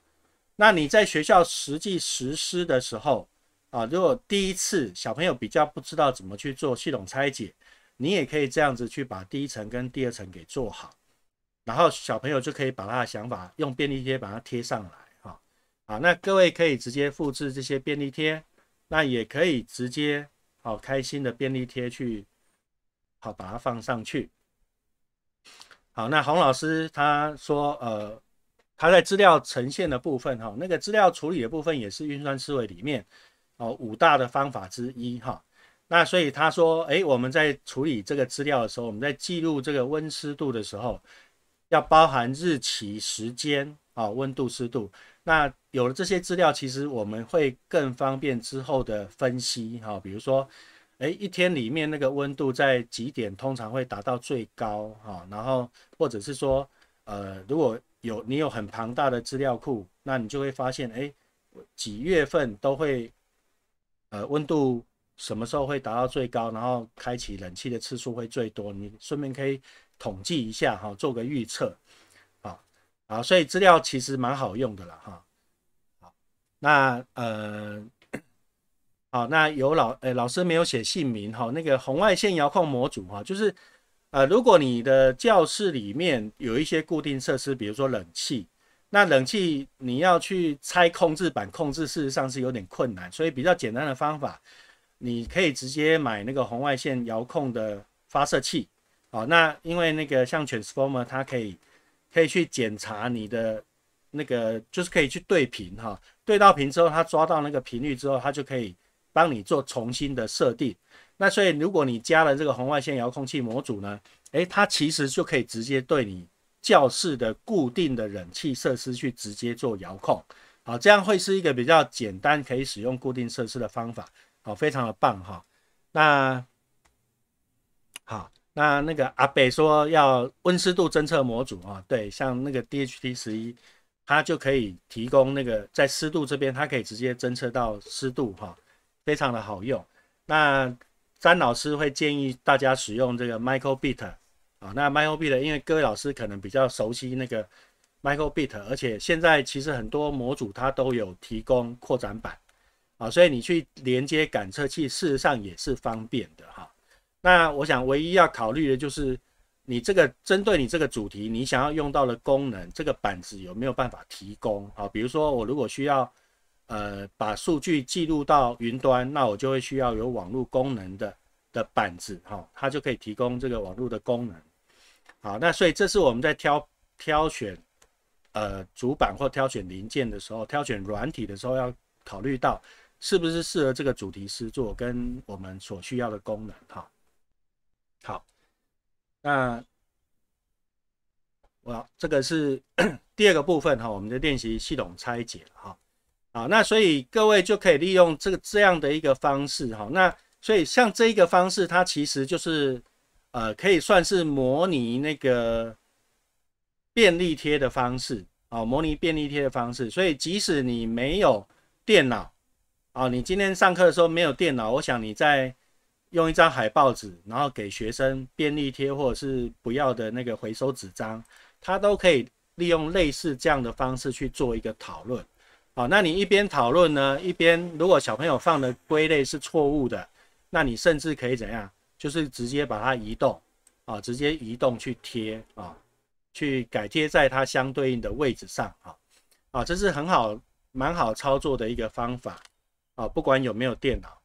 那你在学校实际实施的时候，啊，如果第一次小朋友比较不知道怎么去做系统拆解，你也可以这样子去把第一层跟第二层给做好，然后小朋友就可以把他的想法用便利贴把它贴上来，哈，啊，那各位可以直接复制这些便利贴，那也可以直接好开心的便利贴去好把它放上去，好，那洪老师他说，呃，他在资料呈现的部分，哈，那个资料处理的部分也是运算思维里面。哦，五大的方法之一哈，那所以他说，哎，我们在处理这个资料的时候，我们在记录这个温湿度的时候，要包含日期、时间啊，温度、湿度。那有了这些资料，其实我们会更方便之后的分析哈。比如说，哎，一天里面那个温度在几点通常会达到最高哈？然后或者是说，呃，如果有你有很庞大的资料库，那你就会发现，哎，几月份都会。呃，温度什么时候会达到最高？然后开启冷气的次数会最多。你顺便可以统计一下哈，做个预测。好，好，所以资料其实蛮好用的了哈。好，那呃，好，那有老呃老师没有写姓名哈。那个红外线遥控模组哈，就是呃，如果你的教室里面有一些固定设施，比如说冷气。那冷气你要去拆控制板控制，事实上是有点困难，所以比较简单的方法，你可以直接买那个红外线遥控的发射器，好，那因为那个像 transformer，它可以可以去检查你的那个，就是可以去对频哈，对到频之后，它抓到那个频率之后，它就可以帮你做重新的设定。那所以如果你加了这个红外线遥控器模组呢，诶，它其实就可以直接对你。教室的固定的冷气设施去直接做遥控，好，这样会是一个比较简单可以使用固定设施的方法，好，非常的棒哈。那好，那那个阿北说要温湿度侦测模组啊，对，像那个 DHT 十一，它就可以提供那个在湿度这边，它可以直接侦测到湿度哈，非常的好用。那詹老师会建议大家使用这个 Microbit。啊，那 Microbit 因为各位老师可能比较熟悉那个 Microbit，而且现在其实很多模组它都有提供扩展版啊，所以你去连接感测器，事实上也是方便的哈。那我想唯一要考虑的就是，你这个针对你这个主题，你想要用到的功能，这个板子有没有办法提供？啊，比如说我如果需要，呃，把数据记录到云端，那我就会需要有网络功能的。的板子哈，它就可以提供这个网络的功能。好，那所以这是我们在挑挑选呃主板或挑选零件的时候，挑选软体的时候，要考虑到是不是适合这个主题师做跟我们所需要的功能。哈。好，那我这个是 第二个部分哈，我们的练习系统拆解哈。好，那所以各位就可以利用这个这样的一个方式哈，那。所以像这一个方式，它其实就是，呃，可以算是模拟那个便利贴的方式啊，模拟便利贴的方式。所以即使你没有电脑，啊，你今天上课的时候没有电脑，我想你在用一张海报纸，然后给学生便利贴或者是不要的那个回收纸张，它都可以利用类似这样的方式去做一个讨论。啊，那你一边讨论呢，一边如果小朋友放的归类是错误的。那你甚至可以怎样？就是直接把它移动，啊，直接移动去贴啊，去改贴在它相对应的位置上，啊啊，这是很好、蛮好操作的一个方法，啊，不管有没有电脑，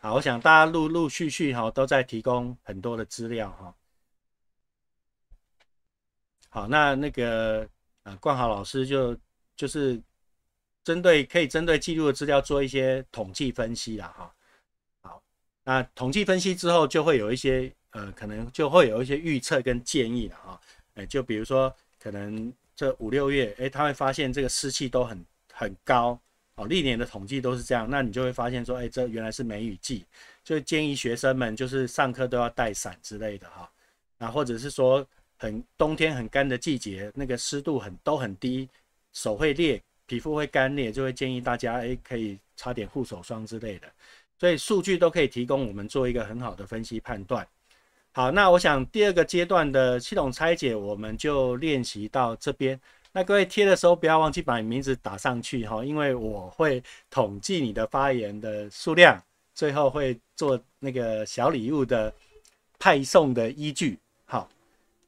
好，我想大家陆陆续续哈都在提供很多的资料，哈，好，那那个啊，冠豪老师就就是针对可以针对记录的资料做一些统计分析了，哈。那统计分析之后，就会有一些呃，可能就会有一些预测跟建议了哈，哎，就比如说，可能这五六月，哎，他会发现这个湿气都很很高哦。历年的统计都是这样，那你就会发现说，哎，这原来是梅雨季，就建议学生们就是上课都要带伞之类的哈。那或者是说，很冬天很干的季节，那个湿度很都很低，手会裂，皮肤会干裂，就会建议大家哎，可以擦点护手霜之类的。所以数据都可以提供我们做一个很好的分析判断。好，那我想第二个阶段的系统拆解，我们就练习到这边。那各位贴的时候不要忘记把你名字打上去哈，因为我会统计你的发言的数量，最后会做那个小礼物的派送的依据。好，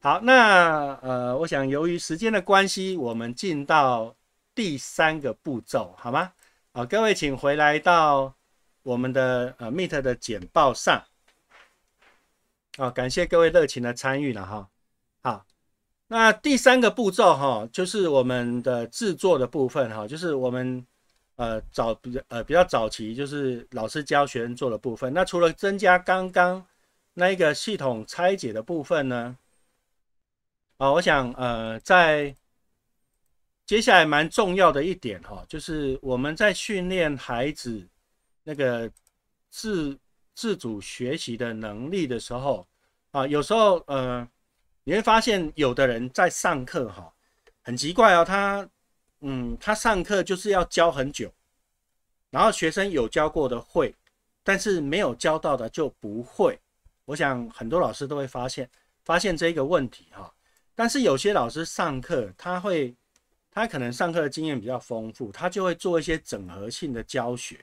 好，那呃，我想由于时间的关系，我们进到第三个步骤，好吗？好，各位请回来到。我们的呃 meet 的简报上，啊，感谢各位热情的参与了哈，好，那第三个步骤哈，就是我们的制作的部分哈，就是我们呃早比呃比较早期就是老师教学生做的部分。那除了增加刚刚那个系统拆解的部分呢，啊，我想呃在接下来蛮重要的一点哈，就是我们在训练孩子。那个自自主学习的能力的时候啊，有时候呃，你会发现有的人在上课哈，很奇怪哦，他嗯，他上课就是要教很久，然后学生有教过的会，但是没有教到的就不会。我想很多老师都会发现发现这个问题哈，但是有些老师上课他会，他可能上课的经验比较丰富，他就会做一些整合性的教学。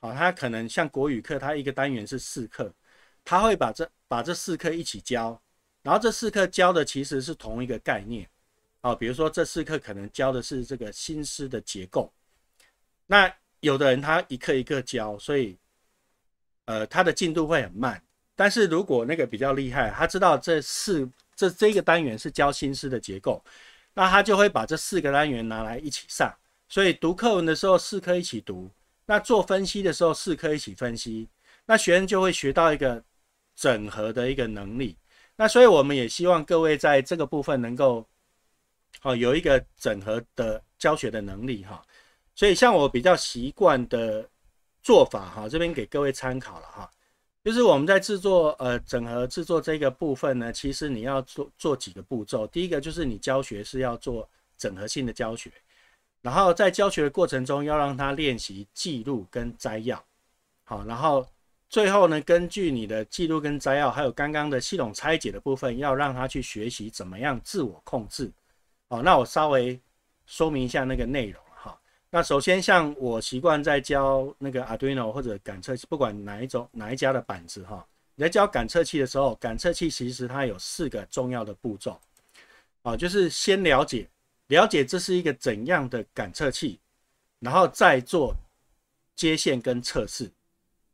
哦，他可能像国语课，他一个单元是四课，他会把这把这四课一起教，然后这四课教的其实是同一个概念，哦，比如说这四课可能教的是这个心思的结构，那有的人他一课一课教，所以，呃，他的进度会很慢。但是如果那个比较厉害，他知道这四这这个单元是教心思的结构，那他就会把这四个单元拿来一起上，所以读课文的时候四课一起读。那做分析的时候，四科一起分析，那学生就会学到一个整合的一个能力。那所以我们也希望各位在这个部分能够，好有一个整合的教学的能力哈。所以像我比较习惯的做法哈，这边给各位参考了哈，就是我们在制作呃整合制作这个部分呢，其实你要做做几个步骤。第一个就是你教学是要做整合性的教学。然后在教学的过程中，要让他练习记录跟摘要，好，然后最后呢，根据你的记录跟摘要，还有刚刚的系统拆解的部分，要让他去学习怎么样自我控制。好，那我稍微说明一下那个内容哈。那首先，像我习惯在教那个 Arduino 或者感测器，不管哪一种哪一家的板子哈，你在教感测器的时候，感测器其实它有四个重要的步骤，啊，就是先了解。了解这是一个怎样的感测器，然后再做接线跟测试。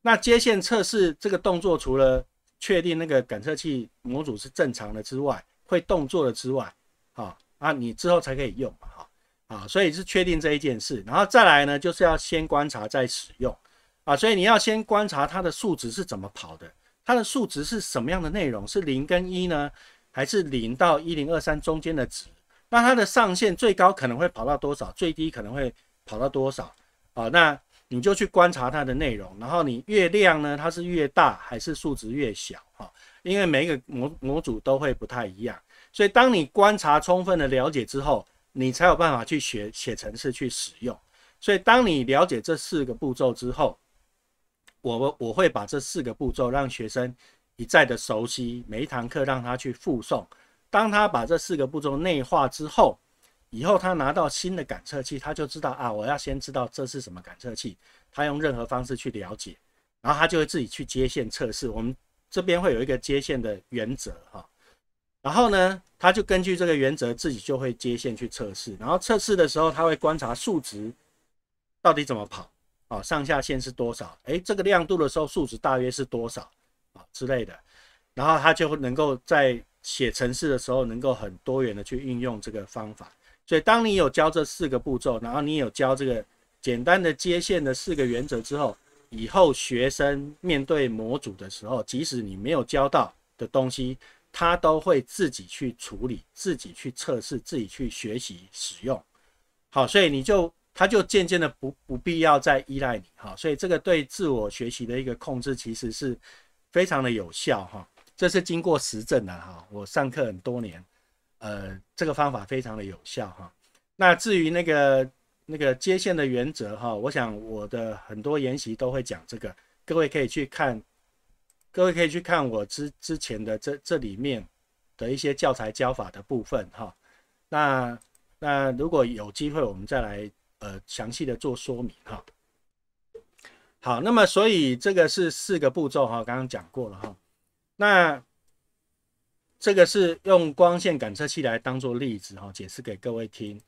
那接线测试这个动作，除了确定那个感测器模组是正常的之外，会动作了之外，啊啊，你之后才可以用嘛，哈，啊，所以是确定这一件事，然后再来呢，就是要先观察再使用，啊，所以你要先观察它的数值是怎么跑的，它的数值是什么样的内容，是零跟一呢，还是零到一零二三中间的值？那它的上限最高可能会跑到多少？最低可能会跑到多少？啊，那你就去观察它的内容，然后你越亮呢，它是越大还是数值越小？哈，因为每一个模模组都会不太一样，所以当你观察充分的了解之后，你才有办法去学写程式去使用。所以当你了解这四个步骤之后，我我会把这四个步骤让学生一再的熟悉，每一堂课让他去复诵。当他把这四个步骤内化之后，以后他拿到新的感测器，他就知道啊，我要先知道这是什么感测器，他用任何方式去了解，然后他就会自己去接线测试。我们这边会有一个接线的原则哈，然后呢，他就根据这个原则自己就会接线去测试。然后测试的时候，他会观察数值到底怎么跑啊，上下限是多少？哎，这个亮度的时候数值大约是多少啊之类的，然后他就能够在写程式的时候，能够很多元的去运用这个方法。所以，当你有教这四个步骤，然后你有教这个简单的接线的四个原则之后，以后学生面对模组的时候，即使你没有教到的东西，他都会自己去处理、自己去测试、自己去学习使用。好，所以你就他就渐渐的不不必要再依赖你哈。所以，这个对自我学习的一个控制，其实是非常的有效哈。这是经过实证的哈，我上课很多年，呃，这个方法非常的有效哈。那至于那个那个接线的原则哈，我想我的很多研习都会讲这个，各位可以去看，各位可以去看我之之前的这这里面的一些教材教法的部分哈。那那如果有机会，我们再来呃详细的做说明哈。好，那么所以这个是四个步骤哈，刚刚讲过了哈。那这个是用光线感测器来当做例子哈，解释给各位听。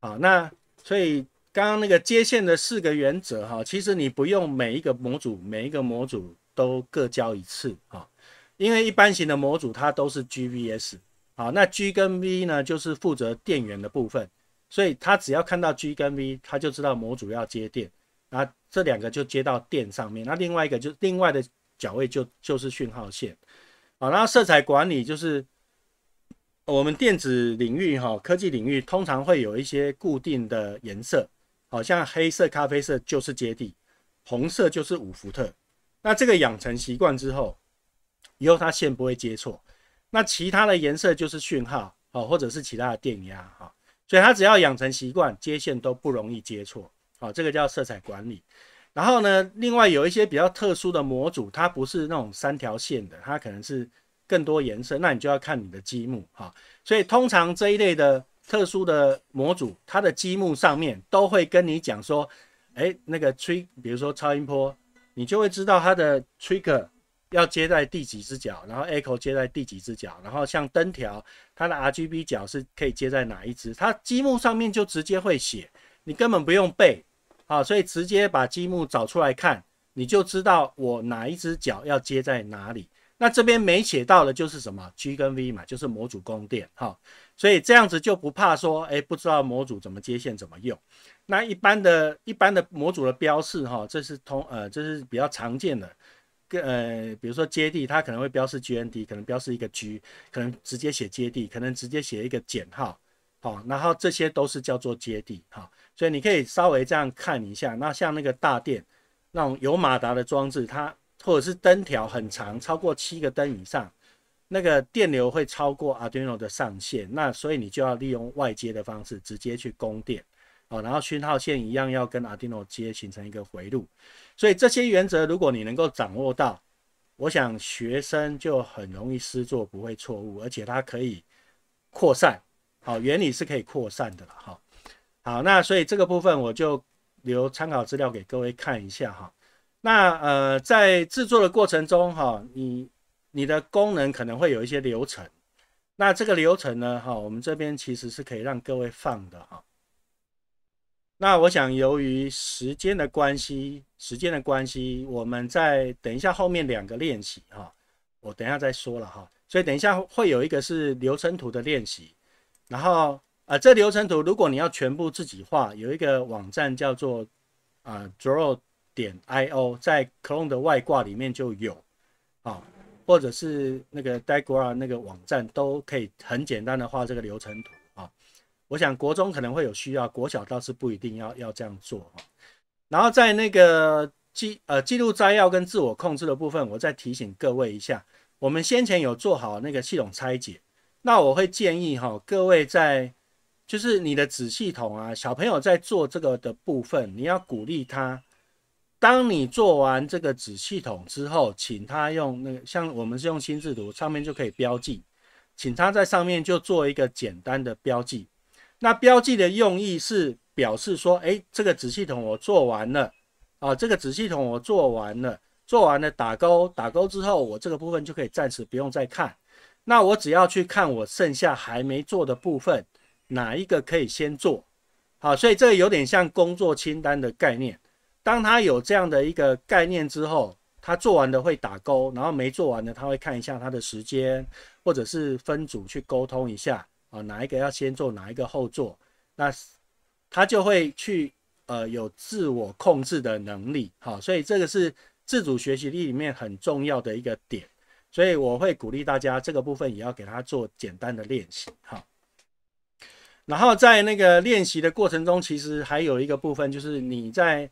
好，那所以刚刚那个接线的四个原则哈，其实你不用每一个模组每一个模组都各交一次哦，因为一般型的模组它都是 GVS 啊。那 G 跟 V 呢，就是负责电源的部分，所以它只要看到 G 跟 V，它就知道模组要接电，那这两个就接到电上面。那另外一个就另外的脚位就就是讯号线。好，那色彩管理就是我们电子领域哈，科技领域通常会有一些固定的颜色，好像黑色、咖啡色就是接地，红色就是五伏特。那这个养成习惯之后，以后它线不会接错。那其他的颜色就是讯号，好，或者是其他的电压哈。所以它只要养成习惯，接线都不容易接错。好，这个叫色彩管理。然后呢，另外有一些比较特殊的模组，它不是那种三条线的，它可能是更多颜色，那你就要看你的积木哈。所以通常这一类的特殊的模组，它的积木上面都会跟你讲说，哎，那个吹，比如说超音波，你就会知道它的 trigger 要接在第几只脚，然后 echo 接在第几只脚，然后像灯条，它的 RGB 脚是可以接在哪一只，它积木上面就直接会写，你根本不用背。好，所以直接把积木找出来看，你就知道我哪一只脚要接在哪里。那这边没写到的，就是什么 G 跟 V 嘛，就是模组供电。哈，所以这样子就不怕说，哎，不知道模组怎么接线，怎么用。那一般的一般的模组的标示，哈，这是通呃，这是比较常见的。呃，比如说接地，它可能会标示 GND，可能标示一个 G，可能直接写接地，可能直接写一个减号。好，然后这些都是叫做接地。哈。所以你可以稍微这样看一下，那像那个大电那种有马达的装置，它或者是灯条很长，超过七个灯以上，那个电流会超过 Arduino 的上限。那所以你就要利用外接的方式直接去供电哦，然后讯号线一样要跟 Arduino 接，形成一个回路。所以这些原则，如果你能够掌握到，我想学生就很容易失作，不会错误，而且它可以扩散。好，原理是可以扩散的了，哈。好，那所以这个部分我就留参考资料给各位看一下哈。那呃，在制作的过程中哈，你你的功能可能会有一些流程，那这个流程呢哈，我们这边其实是可以让各位放的哈。那我想由于时间的关系，时间的关系，我们在等一下后面两个练习哈，我等一下再说了哈。所以等一下会有一个是流程图的练习，然后。啊，这流程图如果你要全部自己画，有一个网站叫做啊 draw 点 i o，在 c l o n e 的外挂里面就有，啊，或者是那个 d i g r a 那个网站都可以很简单的画这个流程图啊。我想国中可能会有需要，国小倒是不一定要要这样做啊。然后在那个记呃记录摘要跟自我控制的部分，我再提醒各位一下，我们先前有做好那个系统拆解，那我会建议哈各位在。就是你的子系统啊，小朋友在做这个的部分，你要鼓励他。当你做完这个子系统之后，请他用那个，像我们是用心智图，上面就可以标记，请他在上面就做一个简单的标记。那标记的用意是表示说，哎，这个子系统我做完了啊，这个子系统我做完了，做完了打勾，打勾之后，我这个部分就可以暂时不用再看。那我只要去看我剩下还没做的部分。哪一个可以先做？好，所以这个有点像工作清单的概念。当他有这样的一个概念之后，他做完的会打勾，然后没做完的他会看一下他的时间，或者是分组去沟通一下啊，哪一个要先做，哪一个后做。那他就会去呃有自我控制的能力。好，所以这个是自主学习力里面很重要的一个点。所以我会鼓励大家这个部分也要给他做简单的练习。好。然后在那个练习的过程中，其实还有一个部分，就是你在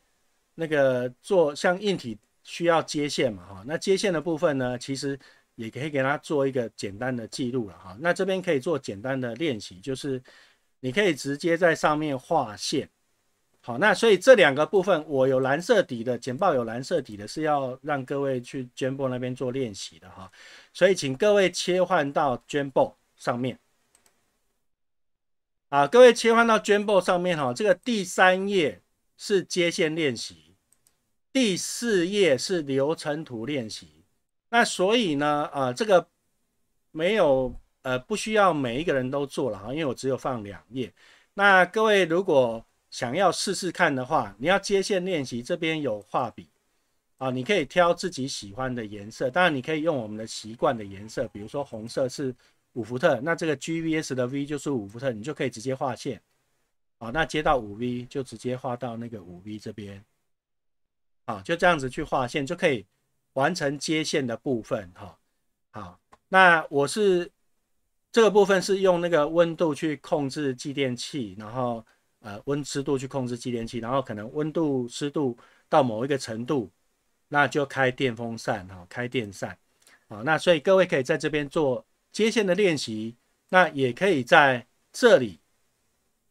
那个做像硬体需要接线嘛，哈，那接线的部分呢，其实也可以给它做一个简单的记录了，哈，那这边可以做简单的练习，就是你可以直接在上面画线，好，那所以这两个部分，我有蓝色底的简报，有蓝色底的是要让各位去 j u m b o 那边做练习的，哈，所以请各位切换到 j u m b o 上面。啊，各位切换到绢布上面哈，这个第三页是接线练习，第四页是流程图练习。那所以呢，啊，这个没有呃不需要每一个人都做了哈，因为我只有放两页。那各位如果想要试试看的话，你要接线练习这边有画笔啊，你可以挑自己喜欢的颜色，当然你可以用我们的习惯的颜色，比如说红色是。五伏特，那这个 G V S 的 V 就是五伏特，你就可以直接画线，好，那接到五 V 就直接画到那个五 V 这边，啊，就这样子去画线就可以完成接线的部分，哈，好，那我是这个部分是用那个温度去控制继电器，然后呃温湿度去控制继电器，然后可能温度湿度到某一个程度，那就开电风扇，哈，开电扇，好，那所以各位可以在这边做。接线的练习，那也可以在这里。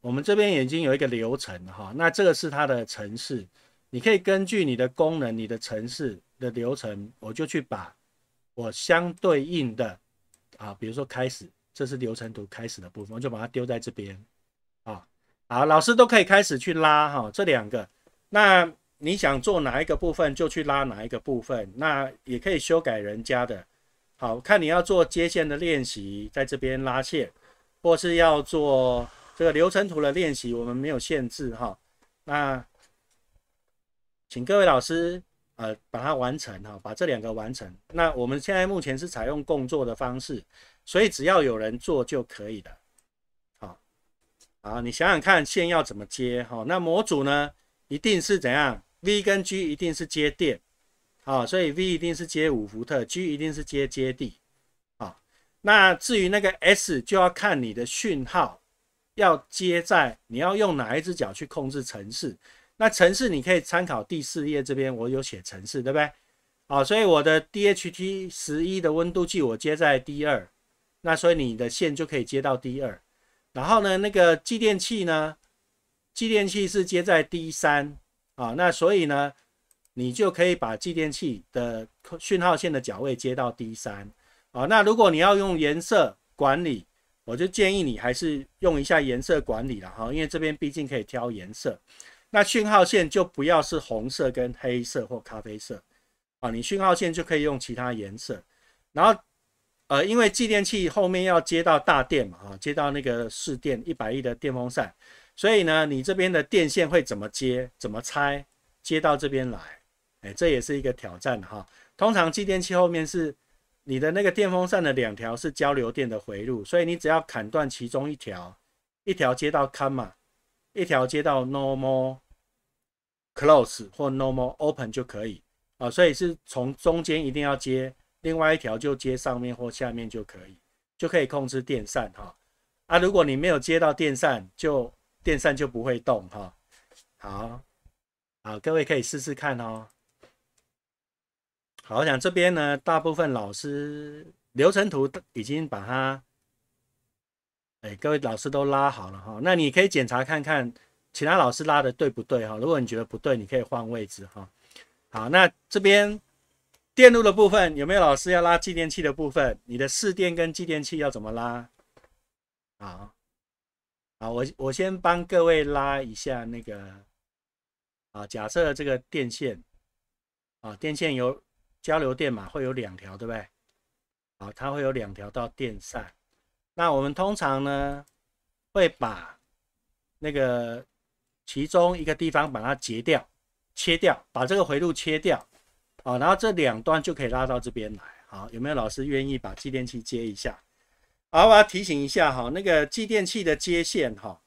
我们这边已经有一个流程哈，那这个是它的程式，你可以根据你的功能、你的程式的流程，我就去把我相对应的啊，比如说开始，这是流程图开始的部分，我就把它丢在这边啊。好，老师都可以开始去拉哈这两个。那你想做哪一个部分，就去拉哪一个部分。那也可以修改人家的。好看，你要做接线的练习，在这边拉线，或是要做这个流程图的练习，我们没有限制哈。那请各位老师，呃，把它完成哈，把这两个完成。那我们现在目前是采用共作的方式，所以只要有人做就可以了。好，好，你想想看，线要怎么接哈？那模组呢，一定是怎样？V 跟 G 一定是接电。啊，所以 V 一定是接五伏特，G 一定是接接地，啊，那至于那个 S 就要看你的讯号要接在你要用哪一只脚去控制城市。那城市你可以参考第四页这边，我有写城市，对不对？啊，所以我的 DHT 十一的温度计我接在 D 二，那所以你的线就可以接到 D 二，然后呢，那个继电器呢，继电器是接在 D 三，啊，那所以呢？你就可以把继电器的讯号线的脚位接到 D 三啊。那如果你要用颜色管理，我就建议你还是用一下颜色管理了哈，因为这边毕竟可以挑颜色。那讯号线就不要是红色跟黑色或咖啡色啊，你讯号线就可以用其他颜色。然后呃，因为继电器后面要接到大电嘛啊，接到那个市电一百亿的电风扇，所以呢，你这边的电线会怎么接，怎么拆，接到这边来。哎，这也是一个挑战哈。通常继电器后面是你的那个电风扇的两条是交流电的回路，所以你只要砍断其中一条，一条接到 c o m 嘛，一条接到 Normal Close 或 Normal Open 就可以啊。所以是从中间一定要接，另外一条就接上面或下面就可以，就可以控制电扇哈。啊，如果你没有接到电扇，就电扇就不会动哈。好，好，各位可以试试看哦。好，我想这边呢，大部分老师流程图已经把它，哎，各位老师都拉好了哈。那你可以检查看看其他老师拉的对不对哈。如果你觉得不对，你可以换位置哈。好，那这边电路的部分有没有老师要拉继电器的部分？你的试电跟继电器要怎么拉？好，好，我我先帮各位拉一下那个，啊，假设这个电线，啊，电线有。交流电嘛，会有两条，对不对？好，它会有两条到电扇。那我们通常呢，会把那个其中一个地方把它截掉、切掉，把这个回路切掉。啊，然后这两端就可以拉到这边来。好，有没有老师愿意把继电器接一下？啊，我要提醒一下哈，那个继电器的接线哈，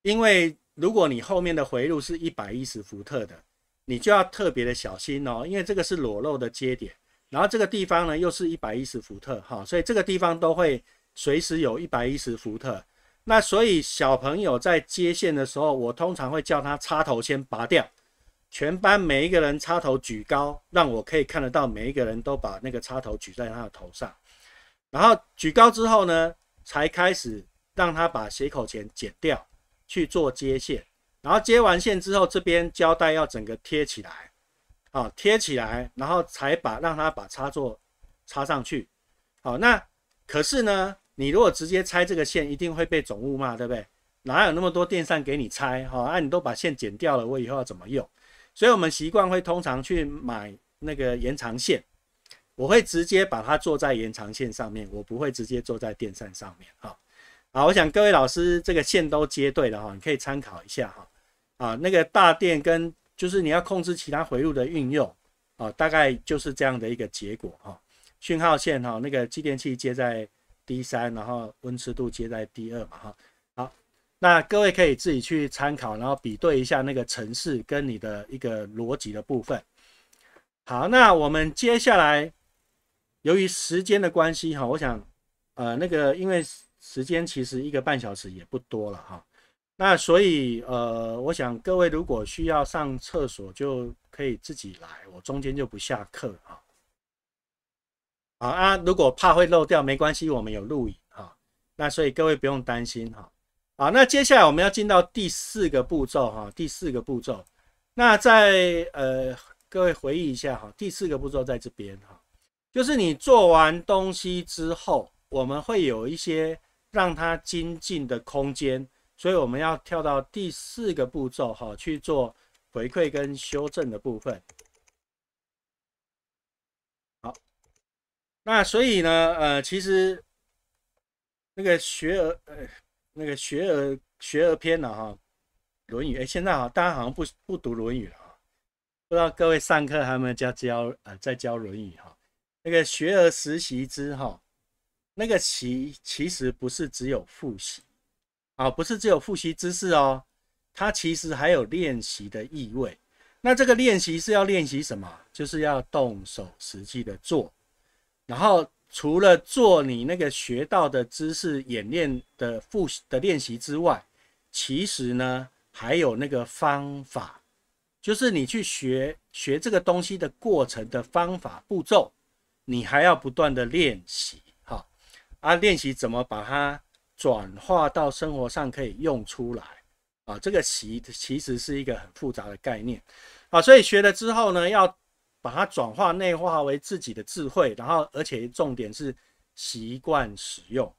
因为如果你后面的回路是一百一十伏特的。你就要特别的小心哦，因为这个是裸露的接点，然后这个地方呢又是一百一十伏特哈，所以这个地方都会随时有一百一十伏特。那所以小朋友在接线的时候，我通常会叫他插头先拔掉，全班每一个人插头举高，让我可以看得到每一个人都把那个插头举在他的头上，然后举高之后呢，才开始让他把斜口钳剪掉去做接线。然后接完线之后，这边胶带要整个贴起来，好贴起来，然后才把让它把插座插上去，好那可是呢，你如果直接拆这个线，一定会被总务骂，对不对？哪有那么多电扇给你拆？哈，那你都把线剪掉了，我以后要怎么用？所以我们习惯会通常去买那个延长线，我会直接把它坐在延长线上面，我不会直接坐在电扇上面，哈，好，我想各位老师这个线都接对了，哈，你可以参考一下，哈。啊，那个大电跟就是你要控制其他回路的运用啊，大概就是这样的一个结果哈。讯号线哈，那个继电器接在 D 三，然后温湿度接在 D 二嘛哈。好，那各位可以自己去参考，然后比对一下那个程式跟你的一个逻辑的部分。好，那我们接下来由于时间的关系哈，我想呃那个因为时间其实一个半小时也不多了哈。那所以，呃，我想各位如果需要上厕所就可以自己来，我中间就不下课啊。好啊，如果怕会漏掉没关系，我们有录影啊。那所以各位不用担心哈。好，那接下来我们要进到第四个步骤哈，第四个步骤。那在呃，各位回忆一下哈，第四个步骤在这边哈，就是你做完东西之后，我们会有一些让它精进的空间。所以我们要跳到第四个步骤哈，去做回馈跟修正的部分。好，那所以呢，呃，其实那个学而，呃，那个学而学而篇了哈，《论语》哎，现在哈，大家好像不不读《论语》了，不知道各位上课他们教教呃，在教《论语》哈，那个学而时习之哈，那个习其实不是只有复习。啊，不是只有复习知识哦，它其实还有练习的意味。那这个练习是要练习什么？就是要动手实际的做。然后除了做你那个学到的知识演练的复习的练习之外，其实呢还有那个方法，就是你去学学这个东西的过程的方法步骤，你还要不断的练习哈。啊，练习怎么把它。转化到生活上可以用出来啊，这个其其实是一个很复杂的概念啊，所以学了之后呢，要把它转化内化为自己的智慧，然后而且重点是习惯使用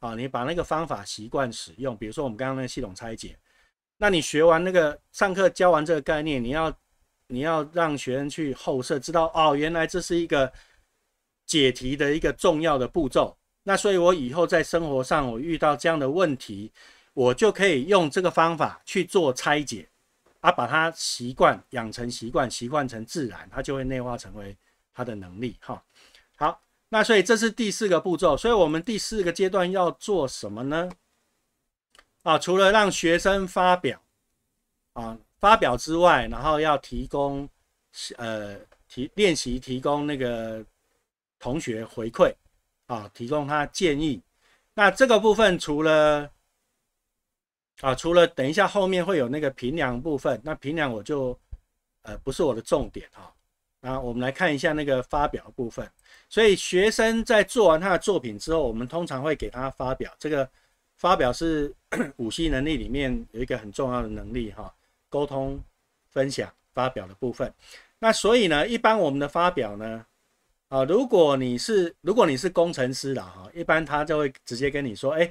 啊，你把那个方法习惯使用，比如说我们刚刚那系统拆解，那你学完那个上课教完这个概念，你要你要让学生去后设知道哦，原来这是一个解题的一个重要的步骤。那所以，我以后在生活上，我遇到这样的问题，我就可以用这个方法去做拆解，啊，把它习惯养成习惯，习惯成自然，它就会内化成为它的能力哈。好，那所以这是第四个步骤，所以我们第四个阶段要做什么呢？啊，除了让学生发表啊发表之外，然后要提供呃提练习提供那个同学回馈。啊，提供他建议。那这个部分除了啊，除了等一下后面会有那个评量部分，那评量我就呃不是我的重点哈。那我们来看一下那个发表部分。所以学生在做完他的作品之后，我们通常会给他发表。这个发表是五 C 能力里面有一个很重要的能力哈，沟通、分享、发表的部分。那所以呢，一般我们的发表呢。啊，如果你是如果你是工程师啦，哈，一般他就会直接跟你说，哎，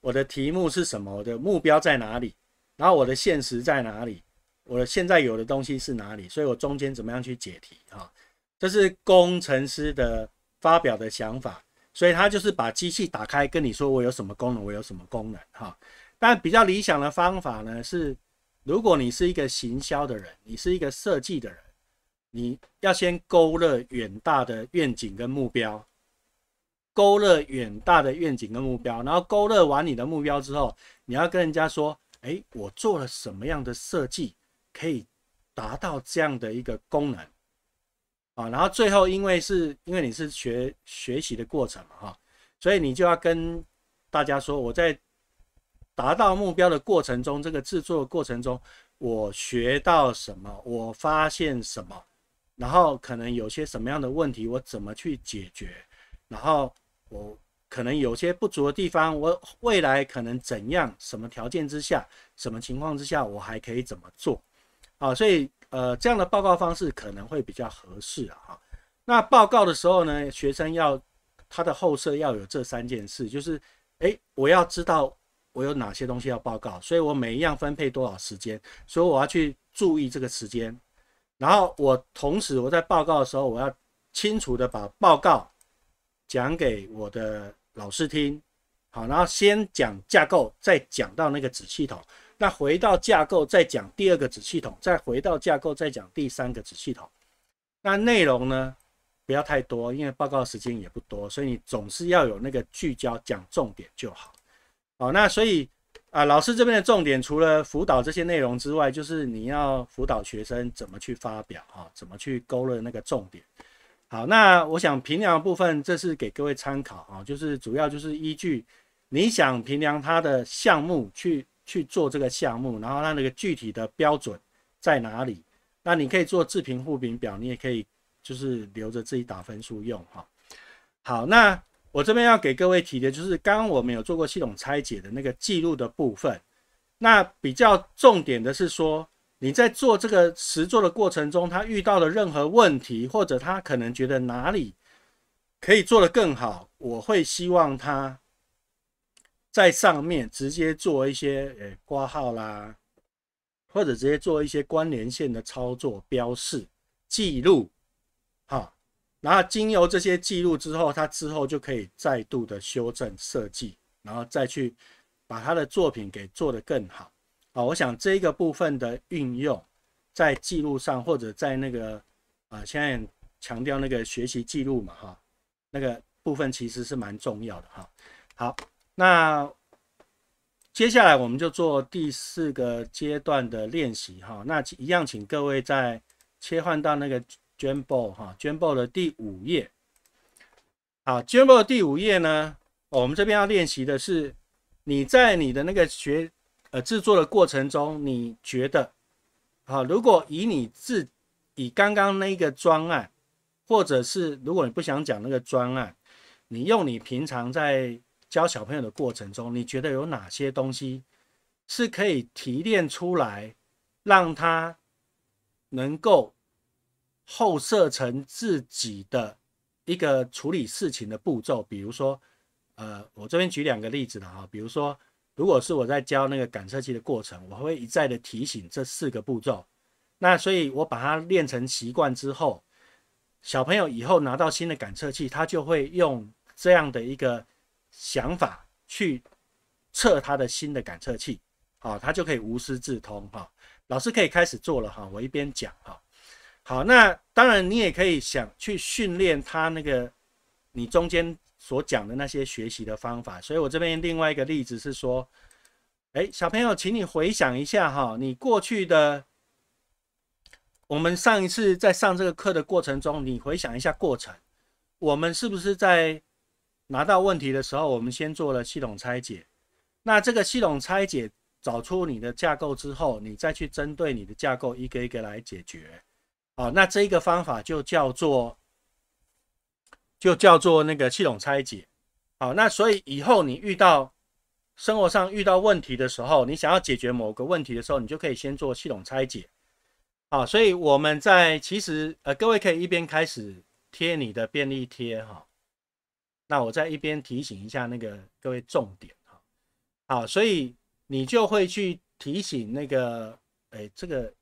我的题目是什么？我的目标在哪里？然后我的现实在哪里？我的现在有的东西是哪里？所以我中间怎么样去解题？哈，这是工程师的发表的想法，所以他就是把机器打开，跟你说我有什么功能，我有什么功能，哈。但比较理想的方法呢是，如果你是一个行销的人，你是一个设计的人。你要先勾勒远大的愿景跟目标，勾勒远大的愿景跟目标，然后勾勒完你的目标之后，你要跟人家说：“哎，我做了什么样的设计，可以达到这样的一个功能啊？”然后最后，因为是，因为你是学学习的过程嘛，哈，所以你就要跟大家说：“我在达到目标的过程中，这个制作过程中，我学到什么？我发现什么？”然后可能有些什么样的问题，我怎么去解决？然后我可能有些不足的地方，我未来可能怎样？什么条件之下？什么情况之下？我还可以怎么做？啊，所以呃，这样的报告方式可能会比较合适啊。那报告的时候呢，学生要他的后设要有这三件事，就是哎，我要知道我有哪些东西要报告，所以我每一样分配多少时间，所以我要去注意这个时间。然后我同时我在报告的时候，我要清楚的把报告讲给我的老师听，好，然后先讲架构，再讲到那个子系统。那回到架构，再讲第二个子系统，再回到架构，再讲第三个子系统。那内容呢，不要太多，因为报告时间也不多，所以你总是要有那个聚焦，讲重点就好。好，那所以。啊，老师这边的重点除了辅导这些内容之外，就是你要辅导学生怎么去发表啊，怎么去勾勒那个重点。好，那我想评量部分，这是给各位参考啊，就是主要就是依据你想评量他的项目去去做这个项目，然后他那个具体的标准在哪里？那你可以做自评互评表，你也可以就是留着自己打分数用哈。好，那。我这边要给各位提的，就是刚刚我们有做过系统拆解的那个记录的部分，那比较重点的是说，你在做这个实做的过程中，他遇到的任何问题，或者他可能觉得哪里可以做得更好，我会希望他在上面直接做一些诶挂号啦，或者直接做一些关联线的操作标示记录，好。然后经由这些记录之后，他之后就可以再度的修正设计，然后再去把他的作品给做得更好。啊，我想这个部分的运用在记录上，或者在那个啊，现在强调那个学习记录嘛，哈，那个部分其实是蛮重要的哈。好，那接下来我们就做第四个阶段的练习哈。那一样，请各位在切换到那个。j u m b 哈 j u m b 的第五页，好 j u m b 的第五页呢，我们这边要练习的是，你在你的那个学呃制作的过程中，你觉得，好，如果以你自以刚刚那个专案，或者是如果你不想讲那个专案，你用你平常在教小朋友的过程中，你觉得有哪些东西是可以提炼出来，让他能够。后设成自己的一个处理事情的步骤，比如说，呃，我这边举两个例子了哈，比如说，如果是我在教那个感测器的过程，我会一再的提醒这四个步骤，那所以，我把它练成习惯之后，小朋友以后拿到新的感测器，他就会用这样的一个想法去测他的新的感测器，啊，他就可以无师自通哈，老师可以开始做了哈，我一边讲哈。好，那当然，你也可以想去训练他那个你中间所讲的那些学习的方法。所以我这边另外一个例子是说，哎，小朋友，请你回想一下哈，你过去的，我们上一次在上这个课的过程中，你回想一下过程，我们是不是在拿到问题的时候，我们先做了系统拆解？那这个系统拆解找出你的架构之后，你再去针对你的架构一个一个来解决。哦，那这一个方法就叫做，就叫做那个系统拆解。好，那所以以后你遇到生活上遇到问题的时候，你想要解决某个问题的时候，你就可以先做系统拆解。好，所以我们在其实呃，各位可以一边开始贴你的便利贴哈。那我再一边提醒一下那个各位重点哈。好，所以你就会去提醒那个，哎，这个。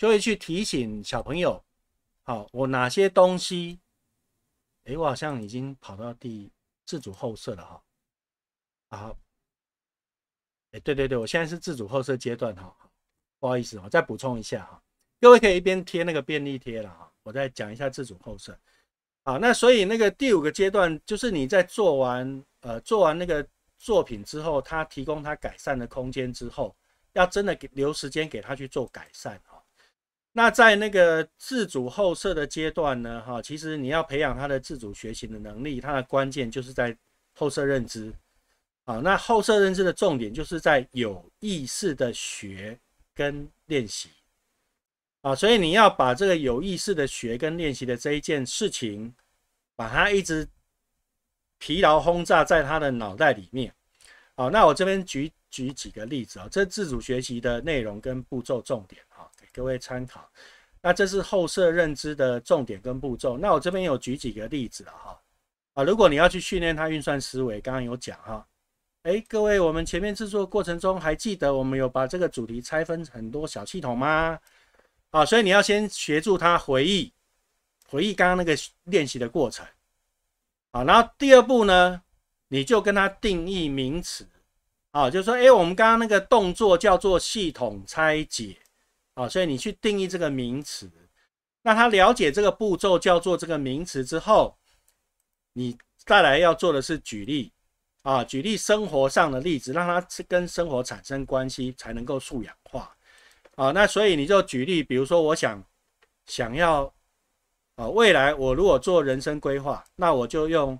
就会去提醒小朋友，好，我哪些东西，诶，我好像已经跑到第自主后设了哈，好，对对对，我现在是自主后设阶段哈，不好意思，我再补充一下哈，各位可以一边贴那个便利贴了哈，我再讲一下自主后设，好，那所以那个第五个阶段就是你在做完呃做完那个作品之后，他提供他改善的空间之后，要真的给留时间给他去做改善。那在那个自主后设的阶段呢，哈，其实你要培养他的自主学习的能力，他的关键就是在后设认知，啊，那后设认知的重点就是在有意识的学跟练习，啊，所以你要把这个有意识的学跟练习的这一件事情，把它一直疲劳轰炸在他的脑袋里面，啊，那我这边举举几个例子啊，这自主学习的内容跟步骤重点。各位参考，那这是后设认知的重点跟步骤。那我这边有举几个例子了哈啊！如果你要去训练他运算思维，刚刚有讲哈。哎，各位，我们前面制作过程中还记得我们有把这个主题拆分很多小系统吗？啊，所以你要先协助他回忆，回忆刚刚那个练习的过程。好，然后第二步呢，你就跟他定义名词。啊，就说哎，我们刚刚那个动作叫做系统拆解。啊，所以你去定义这个名词，那他了解这个步骤叫做这个名词之后，你再来要做的是举例，啊，举例生活上的例子，让他跟生活产生关系，才能够素养化。啊，那所以你就举例，比如说我想想要，啊，未来我如果做人生规划，那我就用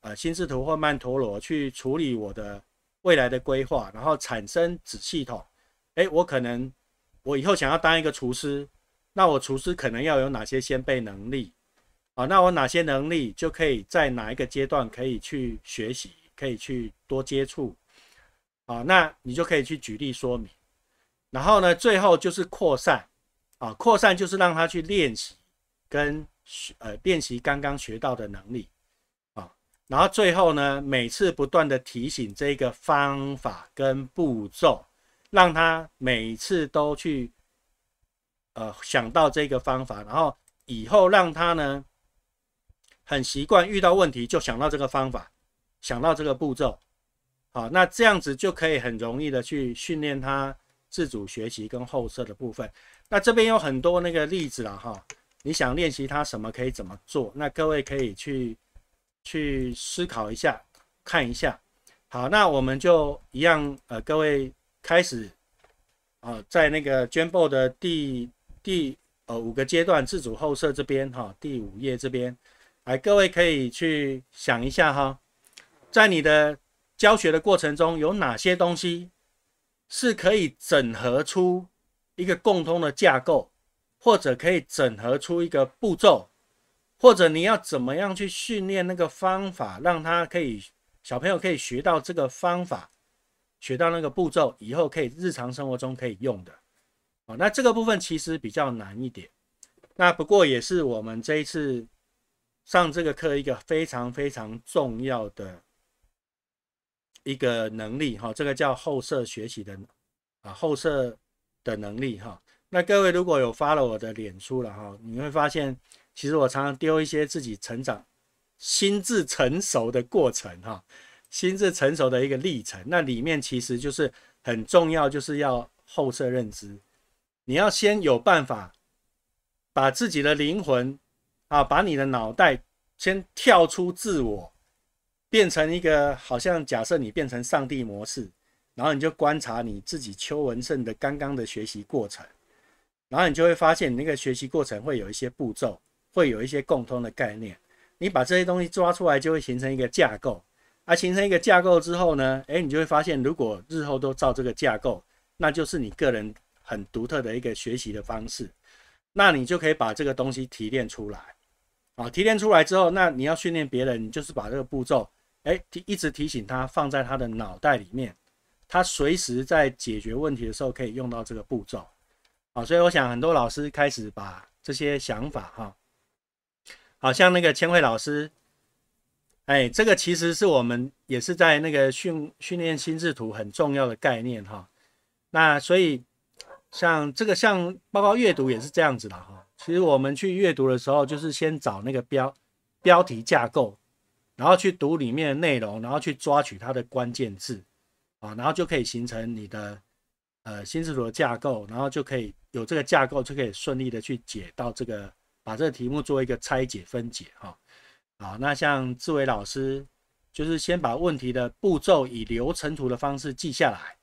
呃心智图或曼陀罗去处理我的未来的规划，然后产生子系统，哎，我可能。我以后想要当一个厨师，那我厨师可能要有哪些先备能力？啊，那我哪些能力就可以在哪一个阶段可以去学习，可以去多接触？啊，那你就可以去举例说明。然后呢，最后就是扩散，啊，扩散就是让他去练习，跟学呃练习刚刚学到的能力，啊，然后最后呢，每次不断的提醒这个方法跟步骤。让他每次都去，呃，想到这个方法，然后以后让他呢很习惯遇到问题就想到这个方法，想到这个步骤，好，那这样子就可以很容易的去训练他自主学习跟后设的部分。那这边有很多那个例子了哈，你想练习他什么可以怎么做？那各位可以去去思考一下，看一下。好，那我们就一样，呃，各位。开始啊，在那个卷 o 的第第呃五个阶段自主后设这边哈，第五页这边，哎，各位可以去想一下哈，在你的教学的过程中有哪些东西是可以整合出一个共通的架构，或者可以整合出一个步骤，或者你要怎么样去训练那个方法，让他可以小朋友可以学到这个方法。学到那个步骤以后，可以日常生活中可以用的。哦，那这个部分其实比较难一点。那不过也是我们这一次上这个课一个非常非常重要的一个能力哈。这个叫后设学习的啊，后设的能力哈。那各位如果有发了我的脸书了哈，你会发现其实我常常丢一些自己成长、心智成熟的过程哈。心智成熟的一个历程，那里面其实就是很重要，就是要后设认知。你要先有办法把自己的灵魂啊，把你的脑袋先跳出自我，变成一个好像假设你变成上帝模式，然后你就观察你自己邱文胜的刚刚的学习过程，然后你就会发现你那个学习过程会有一些步骤，会有一些共通的概念。你把这些东西抓出来，就会形成一个架构。而形成一个架构之后呢，哎，你就会发现，如果日后都照这个架构，那就是你个人很独特的一个学习的方式。那你就可以把这个东西提炼出来，啊，提炼出来之后，那你要训练别人，你就是把这个步骤，哎，提一直提醒他放在他的脑袋里面，他随时在解决问题的时候可以用到这个步骤，啊，所以我想很多老师开始把这些想法，哈，好像那个千惠老师。哎，这个其实是我们也是在那个训训练心智图很重要的概念哈。那所以像这个像包括阅读也是这样子的哈。其实我们去阅读的时候，就是先找那个标标题架构，然后去读里面的内容，然后去抓取它的关键字啊，然后就可以形成你的呃心智图的架构，然后就可以有这个架构就可以顺利的去解到这个把这个题目做一个拆解分解哈。好，那像志伟老师，就是先把问题的步骤以流程图的方式记下来，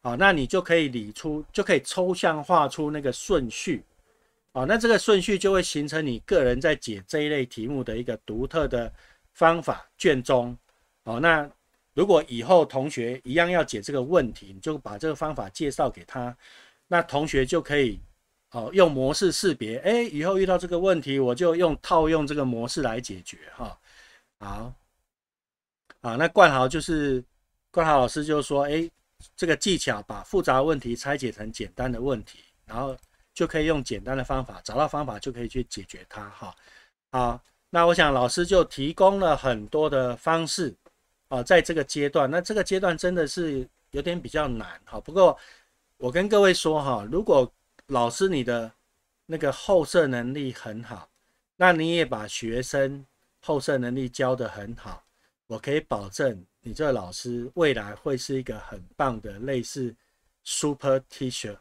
好，那你就可以理出，就可以抽象画出那个顺序，好，那这个顺序就会形成你个人在解这一类题目的一个独特的方法卷宗，好，那如果以后同学一样要解这个问题，你就把这个方法介绍给他，那同学就可以。好，用模式识别。哎，以后遇到这个问题，我就用套用这个模式来解决哈。好，好，那冠豪就是冠豪老师就是说，哎，这个技巧把复杂问题拆解成简单的问题，然后就可以用简单的方法找到方法，就可以去解决它哈。好，那我想老师就提供了很多的方式啊，在这个阶段，那这个阶段真的是有点比较难哈。不过我跟各位说哈，如果老师，你的那个后设能力很好，那你也把学生后设能力教得很好，我可以保证，你这个老师未来会是一个很棒的类似 super teacher，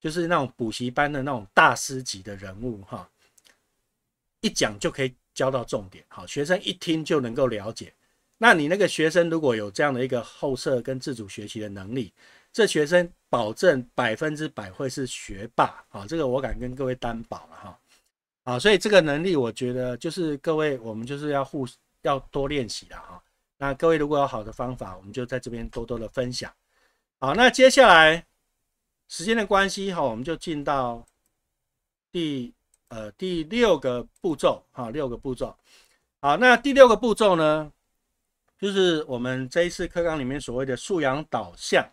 就是那种补习班的那种大师级的人物哈。一讲就可以教到重点，好，学生一听就能够了解。那你那个学生如果有这样的一个后设跟自主学习的能力，这学生。保证百分之百会是学霸啊！这个我敢跟各位担保了哈！啊，所以这个能力我觉得就是各位我们就是要互要多练习了哈。那各位如果有好的方法，我们就在这边多多的分享。好，那接下来时间的关系哈，我们就进到第呃第六个步骤哈，六个步骤。好，那第六个步骤呢，就是我们这一次课纲里面所谓的素养导向。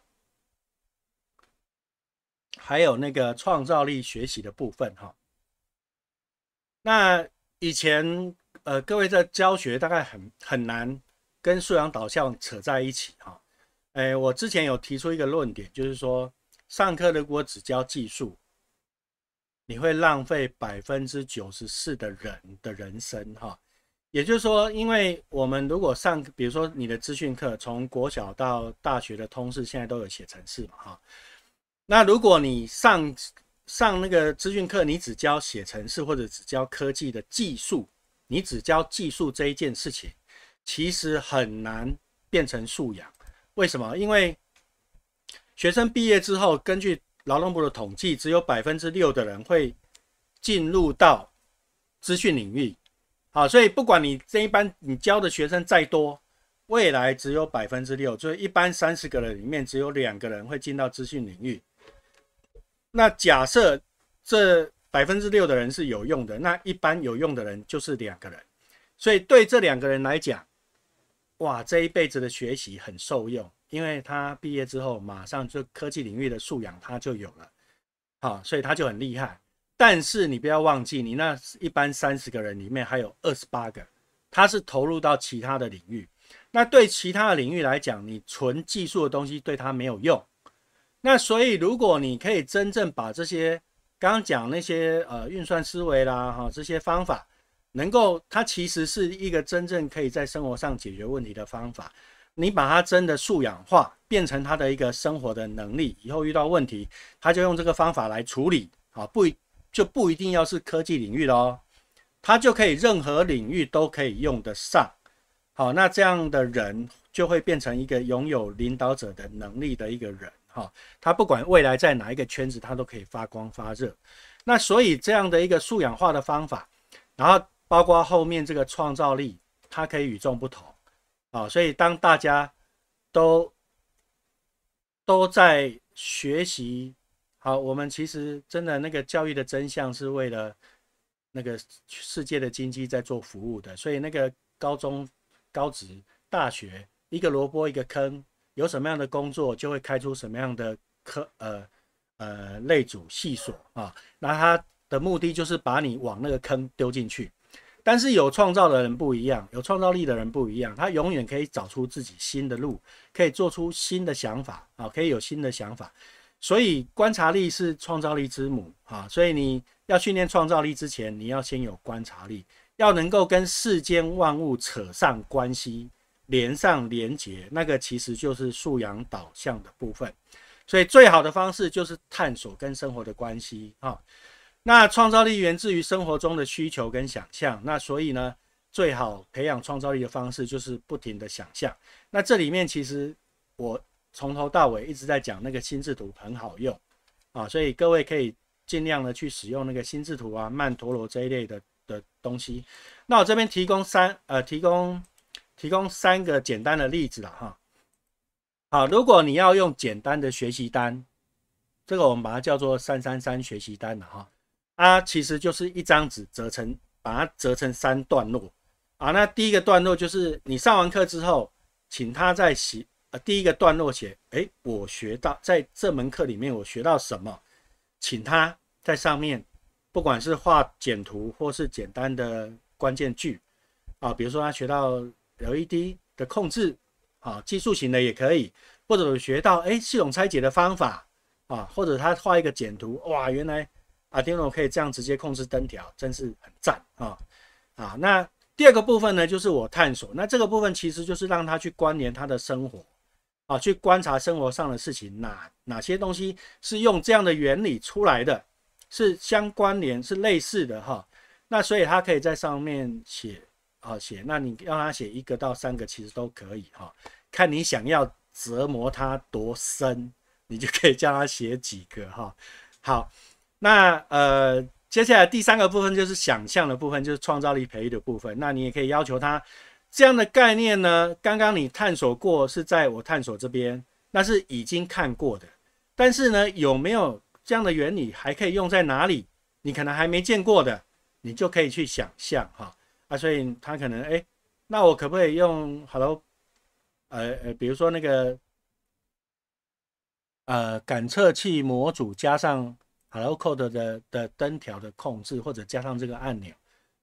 还有那个创造力学习的部分哈，那以前呃，各位在教学大概很很难跟素养导向扯在一起哈。哎，我之前有提出一个论点，就是说上课的果只教技术，你会浪费百分之九十四的人的人生哈。也就是说，因为我们如果上，比如说你的资讯课，从国小到大学的通识，现在都有写程式嘛哈。那如果你上上那个资讯课，你只教写程式或者只教科技的技术，你只教技术这一件事情，其实很难变成素养。为什么？因为学生毕业之后，根据劳动部的统计，只有百分之六的人会进入到资讯领域。好，所以不管你这一班你教的学生再多，未来只有百分之六，就是一般三十个人里面只有两个人会进到资讯领域。那假设这百分之六的人是有用的，那一般有用的人就是两个人，所以对这两个人来讲，哇，这一辈子的学习很受用，因为他毕业之后马上就科技领域的素养他就有了，好，所以他就很厉害。但是你不要忘记，你那一般三十个人里面还有二十八个，他是投入到其他的领域。那对其他的领域来讲，你纯技术的东西对他没有用。那所以，如果你可以真正把这些刚刚讲那些呃运算思维啦，哈这些方法，能够它其实是一个真正可以在生活上解决问题的方法。你把它真的素养化，变成他的一个生活的能力，以后遇到问题，他就用这个方法来处理。好，不就不一定要是科技领域的哦，他就可以任何领域都可以用得上。好，那这样的人就会变成一个拥有领导者的能力的一个人。好，他不管未来在哪一个圈子，他都可以发光发热。那所以这样的一个素养化的方法，然后包括后面这个创造力，它可以与众不同。啊，所以当大家都都在学习，好，我们其实真的那个教育的真相是为了那个世界的经济在做服务的。所以那个高中、高职、大学，一个萝卜一个坑。有什么样的工作，就会开出什么样的科呃呃类组细索啊。那他的目的就是把你往那个坑丢进去。但是有创造的人不一样，有创造力的人不一样，他永远可以找出自己新的路，可以做出新的想法啊，可以有新的想法。所以观察力是创造力之母啊。所以你要训练创造力之前，你要先有观察力，要能够跟世间万物扯上关系。连上连接，那个其实就是素养导向的部分，所以最好的方式就是探索跟生活的关系啊。那创造力源自于生活中的需求跟想象，那所以呢，最好培养创造力的方式就是不停的想象。那这里面其实我从头到尾一直在讲那个心智图很好用啊，所以各位可以尽量的去使用那个心智图啊、曼陀罗这一类的的东西。那我这边提供三呃提供。提供三个简单的例子了哈。好，如果你要用简单的学习单，这个我们把它叫做“三三三学习单”了哈。它其实就是一张纸折成，把它折成三段落啊。那第一个段落就是你上完课之后，请他在写呃第一个段落写，哎，我学到在这门课里面我学到什么，请他在上面，不管是画简图或是简单的关键句啊，比如说他学到。L E D 的控制啊，技术型的也可以，或者学到哎系统拆解的方法啊，或者他画一个简图，哇，原来 Arduino 可以这样直接控制灯条，真是很赞啊啊！那第二个部分呢，就是我探索，那这个部分其实就是让他去关联他的生活啊，去观察生活上的事情，哪哪些东西是用这样的原理出来的，是相关联，是类似的哈。那所以他可以在上面写。好写，那你让他写一个到三个，其实都可以哈，看你想要折磨他多深，你就可以叫他写几个哈。好，那呃，接下来第三个部分就是想象的部分，就是创造力培育的部分。那你也可以要求他，这样的概念呢，刚刚你探索过是在我探索这边，那是已经看过的。但是呢，有没有这样的原理还可以用在哪里？你可能还没见过的，你就可以去想象哈。啊，所以他可能哎，那我可不可以用 Hello，呃呃，比如说那个，呃，感测器模组加上 Hello Code 的的灯条的控制，或者加上这个按钮，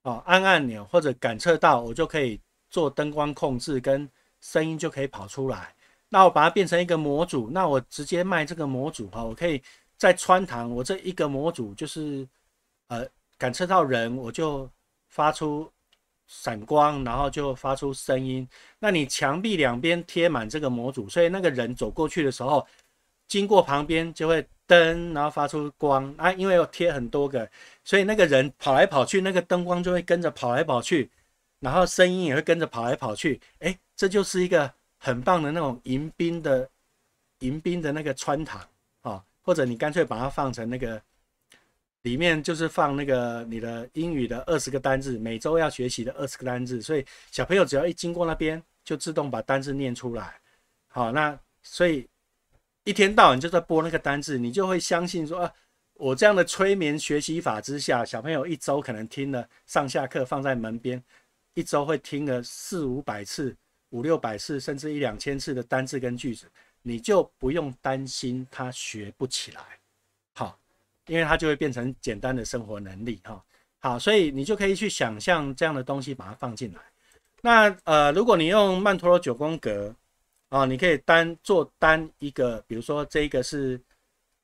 啊，按按钮或者感测到我就可以做灯光控制跟声音就可以跑出来。那我把它变成一个模组，那我直接卖这个模组哈，我可以再穿堂，我这一个模组就是呃，感测到人我就发出。闪光，然后就发出声音。那你墙壁两边贴满这个模组，所以那个人走过去的时候，经过旁边就会灯，然后发出光啊。因为有贴很多个，所以那个人跑来跑去，那个灯光就会跟着跑来跑去，然后声音也会跟着跑来跑去。哎，这就是一个很棒的那种迎宾的迎宾的那个穿堂啊，或者你干脆把它放成那个。里面就是放那个你的英语的二十个单字，每周要学习的二十个单字，所以小朋友只要一经过那边，就自动把单字念出来。好，那所以一天到晚就在播那个单字，你就会相信说，啊，我这样的催眠学习法之下，小朋友一周可能听了上下课放在门边，一周会听了四五百次、五六百次，甚至一两千次的单字跟句子，你就不用担心他学不起来。因为它就会变成简单的生活能力哈，好，所以你就可以去想象这样的东西，把它放进来。那呃，如果你用曼陀罗九宫格啊，你可以单做单一个，比如说这一个是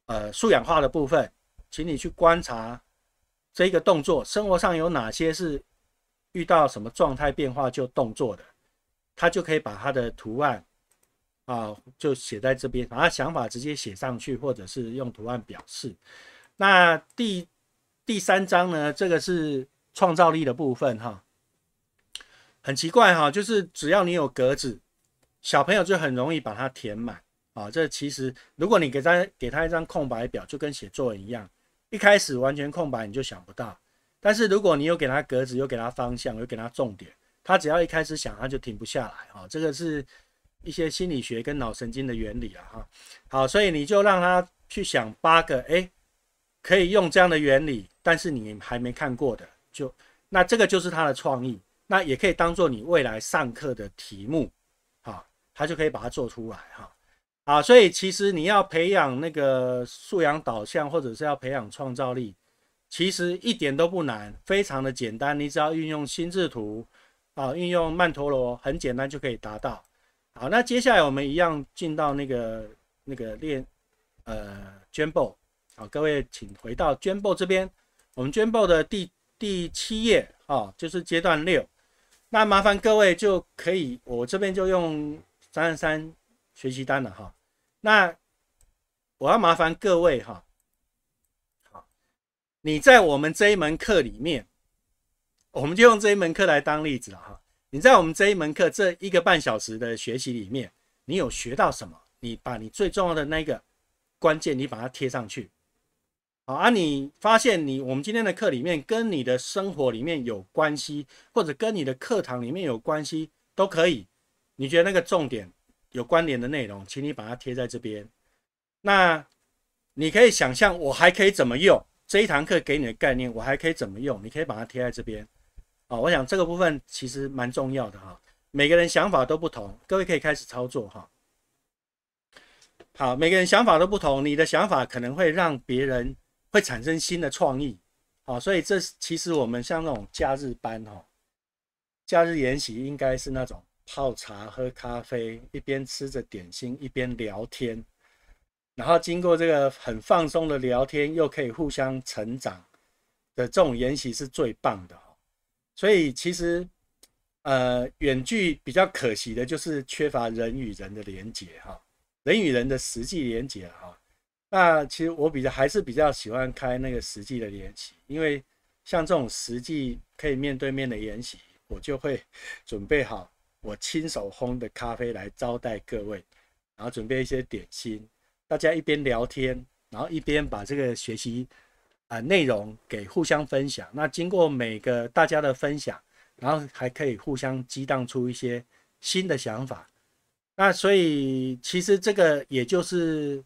呃素养化的部分，请你去观察这一个动作，生活上有哪些是遇到什么状态变化就动作的，它就可以把它的图案啊就写在这边，把它想法直接写上去，或者是用图案表示。那第第三章呢？这个是创造力的部分哈。很奇怪哈，就是只要你有格子，小朋友就很容易把它填满啊。这其实如果你给他给他一张空白表，就跟写作文一样，一开始完全空白你就想不到。但是如果你有给他格子，有给他方向，有给他重点，他只要一开始想，他就停不下来啊。这个是一些心理学跟脑神经的原理了哈。好，所以你就让他去想八个哎。可以用这样的原理，但是你还没看过的，就那这个就是他的创意，那也可以当做你未来上课的题目，啊，他就可以把它做出来哈啊，所以其实你要培养那个素养导向或者是要培养创造力，其实一点都不难，非常的简单，你只要运用心智图啊，运用曼陀罗，很简单就可以达到。好，那接下来我们一样进到那个那个练呃，jambo。好，各位，请回到 b o 这边。我们 b o 的第第七页，哦，就是阶段六。那麻烦各位就可以，我这边就用三十三学习单了，哈。那我要麻烦各位，哈，好，你在我们这一门课里面，我们就用这一门课来当例子了，哈。你在我们这一门课这一个半小时的学习里面，你有学到什么？你把你最重要的那个关键，你把它贴上去。好啊，你发现你我们今天的课里面跟你的生活里面有关系，或者跟你的课堂里面有关系都可以。你觉得那个重点有关联的内容，请你把它贴在这边。那你可以想象我还可以怎么用这一堂课给你的概念，我还可以怎么用？你可以把它贴在这边。啊，我想这个部分其实蛮重要的哈。每个人想法都不同，各位可以开始操作哈。好，每个人想法都不同，你的想法可能会让别人。会产生新的创意，啊，所以这其实我们像那种假日班哈，假日研习应该是那种泡茶喝咖啡，一边吃着点心一边聊天，然后经过这个很放松的聊天，又可以互相成长的这种研习是最棒的所以其实呃，远距比较可惜的就是缺乏人与人的连结哈，人与人的实际连接哈。那其实我比较还是比较喜欢开那个实际的研习，因为像这种实际可以面对面的演习，我就会 准备好我亲手烘的咖啡来招待各位，然后准备一些点心，大家一边聊天，然后一边把这个学习啊内容给互相分享。那经过每个大家的分享，然后还可以互相激荡出一些新的想法。那所以其实这个也就是。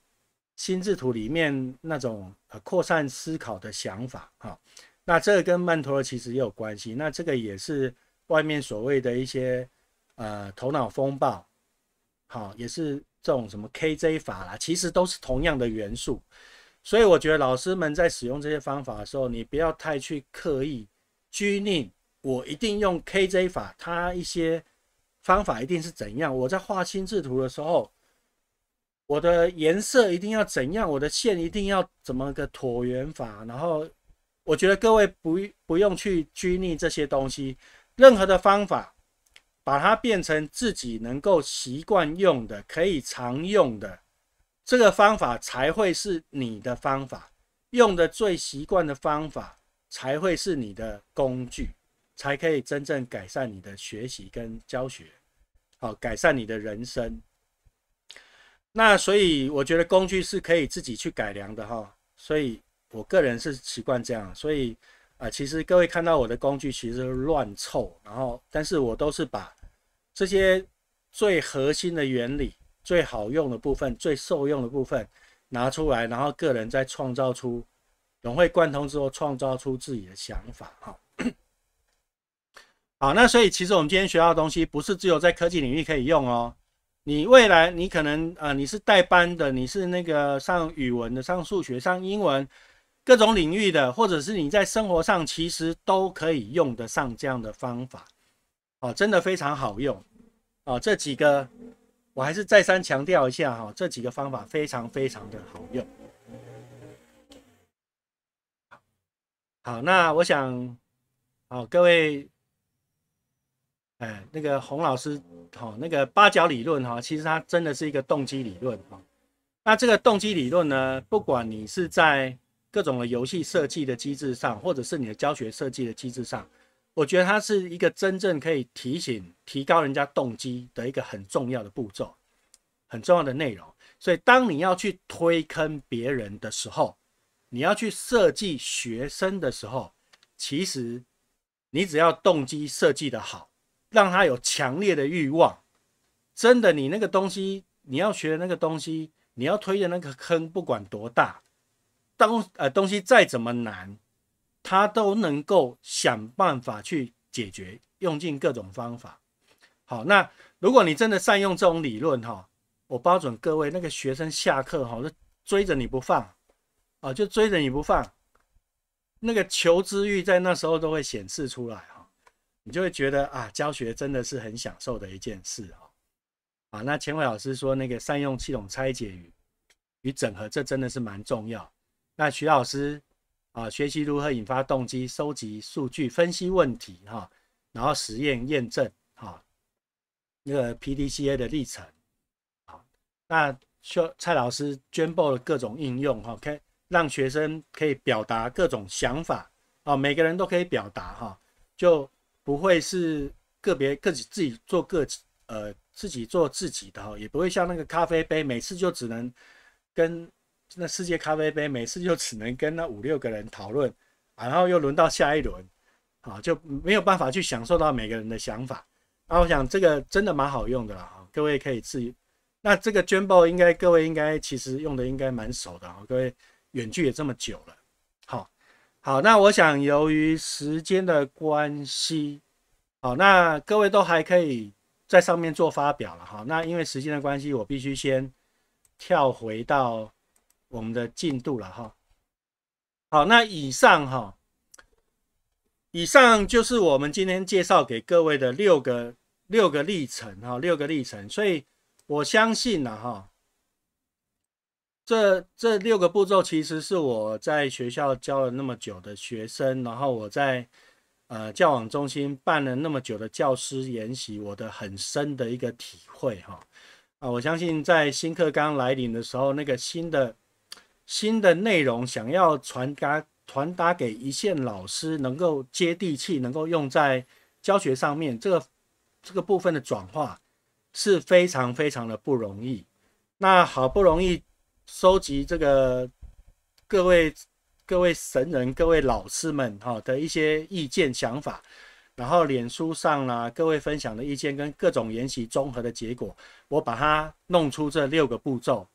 心智图里面那种呃扩散思考的想法哈，那这个跟曼陀罗其实也有关系。那这个也是外面所谓的一些呃头脑风暴，好，也是这种什么 KJ 法啦，其实都是同样的元素。所以我觉得老师们在使用这些方法的时候，你不要太去刻意拘泥，我一定用 KJ 法，它一些方法一定是怎样。我在画心智图的时候。我的颜色一定要怎样？我的线一定要怎么个椭圆法？然后我觉得各位不不用去拘泥这些东西，任何的方法，把它变成自己能够习惯用的、可以常用的这个方法，才会是你的方法。用的最习惯的方法，才会是你的工具，才可以真正改善你的学习跟教学，好，改善你的人生。那所以我觉得工具是可以自己去改良的哈，所以我个人是习惯这样。所以啊，其实各位看到我的工具其实乱凑，然后但是我都是把这些最核心的原理、最好用的部分、最受用的部分拿出来，然后个人再创造出融会贯通之后，创造出自己的想法哈。好，那所以其实我们今天学到的东西，不是只有在科技领域可以用哦。你未来，你可能，呃，你是代班的，你是那个上语文的、上数学、上英文，各种领域的，或者是你在生活上，其实都可以用得上这样的方法，哦，真的非常好用，哦，这几个我还是再三强调一下，哈，这几个方法非常非常的好用。好，那我想，好，各位。哎，那个洪老师，哦，那个八角理论，哈，其实它真的是一个动机理论，哈。那这个动机理论呢，不管你是在各种的游戏设计的机制上，或者是你的教学设计的机制上，我觉得它是一个真正可以提醒、提高人家动机的一个很重要的步骤，很重要的内容。所以，当你要去推坑别人的时候，你要去设计学生的时候，其实你只要动机设计的好。让他有强烈的欲望，真的，你那个东西，你要学的那个东西，你要推的那个坑，不管多大，当呃东西再怎么难，他都能够想办法去解决，用尽各种方法。好，那如果你真的善用这种理论哈，我包准各位那个学生下课哈就追着你不放啊，就追着你不放，那个求知欲在那时候都会显示出来哈。你就会觉得啊，教学真的是很享受的一件事哦。啊，那钱伟老师说那个善用系统拆解与与整合，这真的是蛮重要。那徐老师啊，学习如何引发动机、收集数据、分析问题哈，然后实验验证哈，那个 PDCA 的历程。好，那就蔡老师捐 u 了各种应用，OK，让学生可以表达各种想法啊，每个人都可以表达哈，就。不会是个别自自自己做个呃，自己做自己的哈，也不会像那个咖啡杯，每次就只能跟那世界咖啡杯，每次就只能跟那五六个人讨论，然后又轮到下一轮，啊，就没有办法去享受到每个人的想法。那我想这个真的蛮好用的啦，各位可以自己。那这个捐报应该各位应该其实用的应该蛮熟的啊，各位远距也这么久了。好，那我想由于时间的关系，好，那各位都还可以在上面做发表了哈。那因为时间的关系，我必须先跳回到我们的进度了哈。好，那以上哈，以上就是我们今天介绍给各位的六个六个历程哈，六个历程。所以我相信了哈。这这六个步骤其实是我在学校教了那么久的学生，然后我在呃教网中心办了那么久的教师研习，我的很深的一个体会哈啊！我相信在新课刚来临的时候，那个新的新的内容想要传达传达给一线老师，能够接地气，能够用在教学上面，这个这个部分的转化是非常非常的不容易。那好不容易。收集这个各位各位神人、各位老师们哈的一些意见想法，然后脸书上啦各位分享的意见跟各种研习综合的结果，我把它弄出这六个步骤，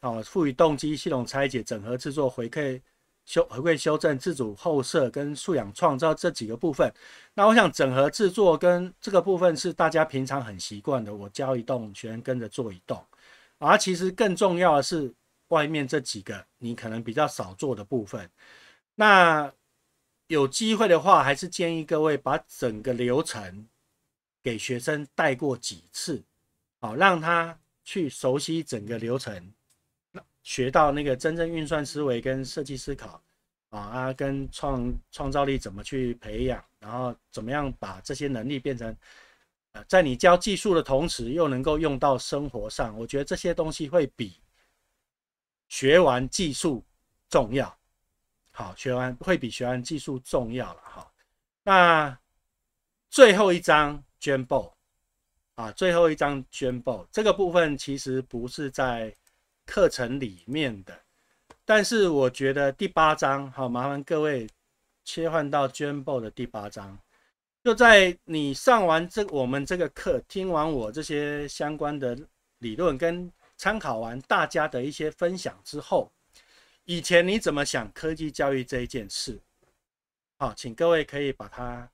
哦，赋予动机、系统拆解、整合制作、回馈修、回馈修正、自主后设跟素养创造这几个部分。那我想整合制作跟这个部分是大家平常很习惯的，我教一栋，学员跟着做一栋。而其实更重要的是。外面这几个你可能比较少做的部分，那有机会的话，还是建议各位把整个流程给学生带过几次，好让他去熟悉整个流程，学到那个真正运算思维跟设计思考啊，啊跟创创造力怎么去培养，然后怎么样把这些能力变成呃，在你教技术的同时，又能够用到生活上，我觉得这些东西会比。学完技术重要，好，学完会比学完技术重要了好，那最后一章 b o 啊，最后一章 b o 这个部分其实不是在课程里面的，但是我觉得第八章好麻烦各位切换到 Jumbo 的第八章，就在你上完这我们这个课，听完我这些相关的理论跟。参考完大家的一些分享之后，以前你怎么想科技教育这一件事？好，请各位可以把它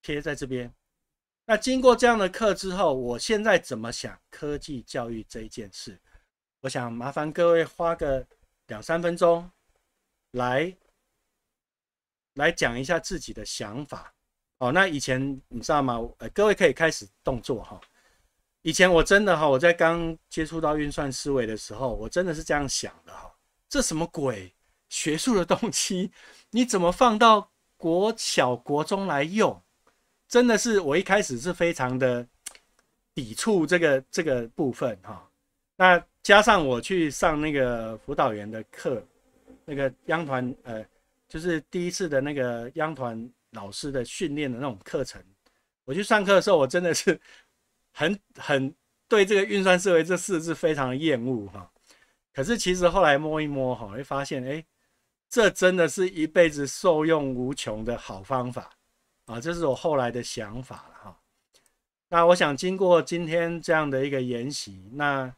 贴在这边。那经过这样的课之后，我现在怎么想科技教育这一件事？我想麻烦各位花个两三分钟来来讲一下自己的想法。哦，那以前你知道吗？呃，各位可以开始动作哈。以前我真的哈，我在刚接触到运算思维的时候，我真的是这样想的哈，这什么鬼学术的东西，你怎么放到国小国中来用？真的是我一开始是非常的抵触这个这个部分哈。那加上我去上那个辅导员的课，那个央团呃，就是第一次的那个央团老师的训练的那种课程，我去上课的时候，我真的是。很很对这个运算思维这四字非常的厌恶哈，可是其实后来摸一摸哈，会发现哎，这真的是一辈子受用无穷的好方法啊！这是我后来的想法了哈。那我想经过今天这样的一个研习，那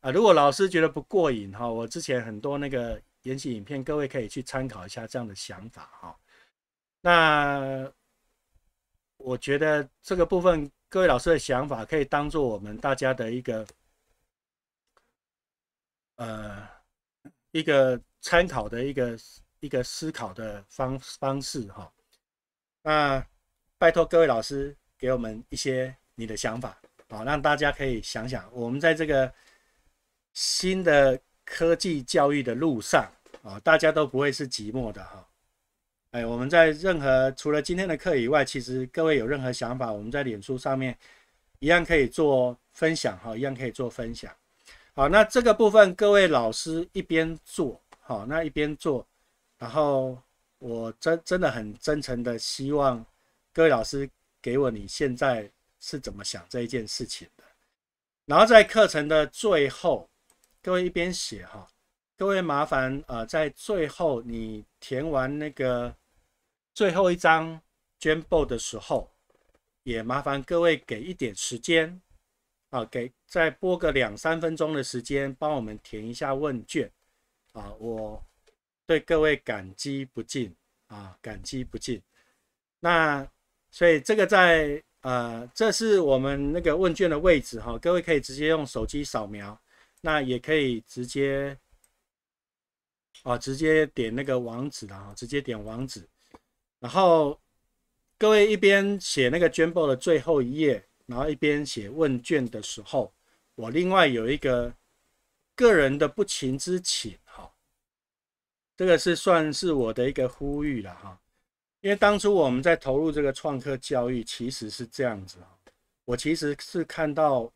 啊，如果老师觉得不过瘾哈，我之前很多那个研习影片，各位可以去参考一下这样的想法哈。那我觉得这个部分。各位老师的想法可以当做我们大家的一个呃一个参考的一个一个思考的方方式哈。那拜托各位老师给我们一些你的想法啊，让大家可以想想，我们在这个新的科技教育的路上啊，大家都不会是寂寞的哈。哎，我们在任何除了今天的课以外，其实各位有任何想法，我们在脸书上面一样可以做分享哈，一样可以做分享。好，那这个部分各位老师一边做，好，那一边做，然后我真真的很真诚的希望各位老师给我你现在是怎么想这一件事情的。然后在课程的最后，各位一边写哈，各位麻烦啊，在最后你填完那个。最后一张捐播的时候，也麻烦各位给一点时间，啊，给再播个两三分钟的时间，帮我们填一下问卷，啊，我对各位感激不尽，啊，感激不尽。那所以这个在呃，这是我们那个问卷的位置哈，各位可以直接用手机扫描，那也可以直接，啊，直接点那个网址的哈，直接点网址。然后各位一边写那个卷报的最后一页，然后一边写问卷的时候，我另外有一个个人的不情之请哈，这个是算是我的一个呼吁了哈，因为当初我们在投入这个创客教育，其实是这样子哈，我其实是看到，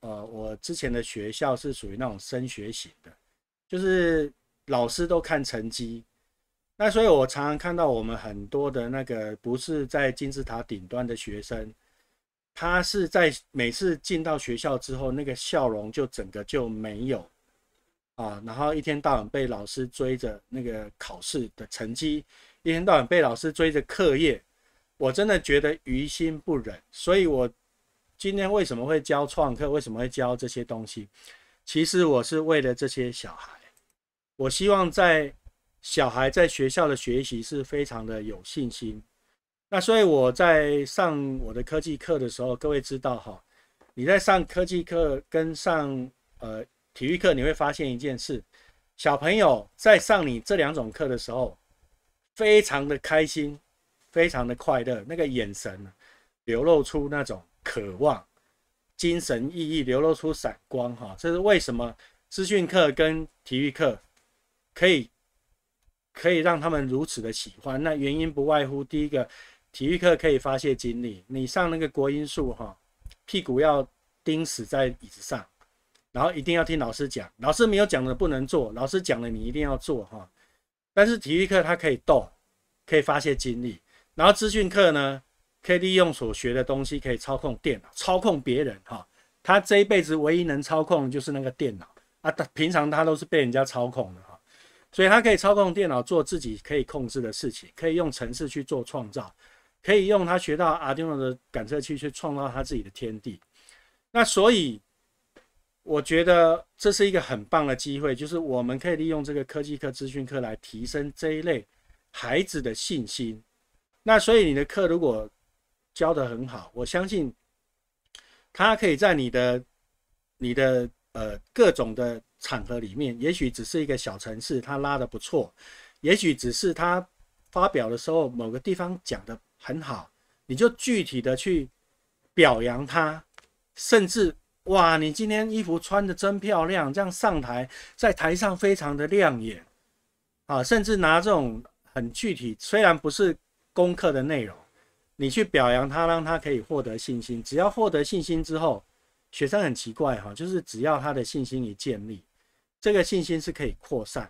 呃，我之前的学校是属于那种升学型的，就是老师都看成绩。那所以，我常常看到我们很多的那个不是在金字塔顶端的学生，他是在每次进到学校之后，那个笑容就整个就没有，啊，然后一天到晚被老师追着那个考试的成绩，一天到晚被老师追着课业，我真的觉得于心不忍。所以，我今天为什么会教创客，为什么会教这些东西？其实我是为了这些小孩，我希望在。小孩在学校的学习是非常的有信心，那所以我在上我的科技课的时候，各位知道哈，你在上科技课跟上呃体育课，你会发现一件事：小朋友在上你这两种课的时候，非常的开心，非常的快乐，那个眼神流露出那种渴望，精神奕奕，流露出闪光哈。这是为什么资讯课跟体育课可以。可以让他们如此的喜欢，那原因不外乎第一个，体育课可以发泄精力。你上那个国音数哈，屁股要钉死在椅子上，然后一定要听老师讲，老师没有讲的不能做，老师讲了你一定要做哈。但是体育课它可以动，可以发泄精力。然后资讯课呢，可以利用所学的东西，可以操控电脑，操控别人哈。他这一辈子唯一能操控的就是那个电脑啊，他平常他都是被人家操控的。所以他可以操控电脑做自己可以控制的事情，可以用程式去做创造，可以用他学到 Arduino 的感测器去创造他自己的天地。那所以我觉得这是一个很棒的机会，就是我们可以利用这个科技课、资讯课来提升这一类孩子的信心。那所以你的课如果教的很好，我相信他可以在你的、你的。呃，各种的场合里面，也许只是一个小城市，他拉的不错；，也许只是他发表的时候，某个地方讲的很好，你就具体的去表扬他，甚至哇，你今天衣服穿的真漂亮，这样上台在台上非常的亮眼啊，甚至拿这种很具体，虽然不是功课的内容，你去表扬他，让他可以获得信心。只要获得信心之后，学生很奇怪哈，就是只要他的信心一建立，这个信心是可以扩散，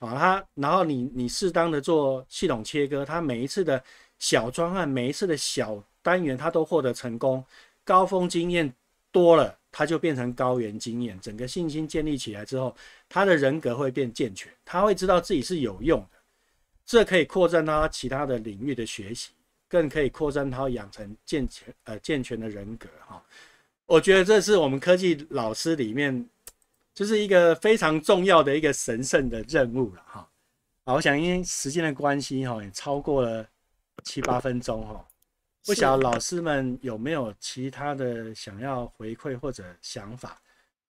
啊，他然后你你适当的做系统切割，他每一次的小专案，每一次的小单元，他都获得成功，高峰经验多了，他就变成高原经验，整个信心建立起来之后，他的人格会变健全，他会知道自己是有用的，这可以扩展到其他的领域的学习，更可以扩展到养成健全呃健全的人格哈。我觉得这是我们科技老师里面，就是一个非常重要的一个神圣的任务了哈。好，我想因为时间的关系哈，也超过了七八分钟哈。不晓得老师们有没有其他的想要回馈或者想法？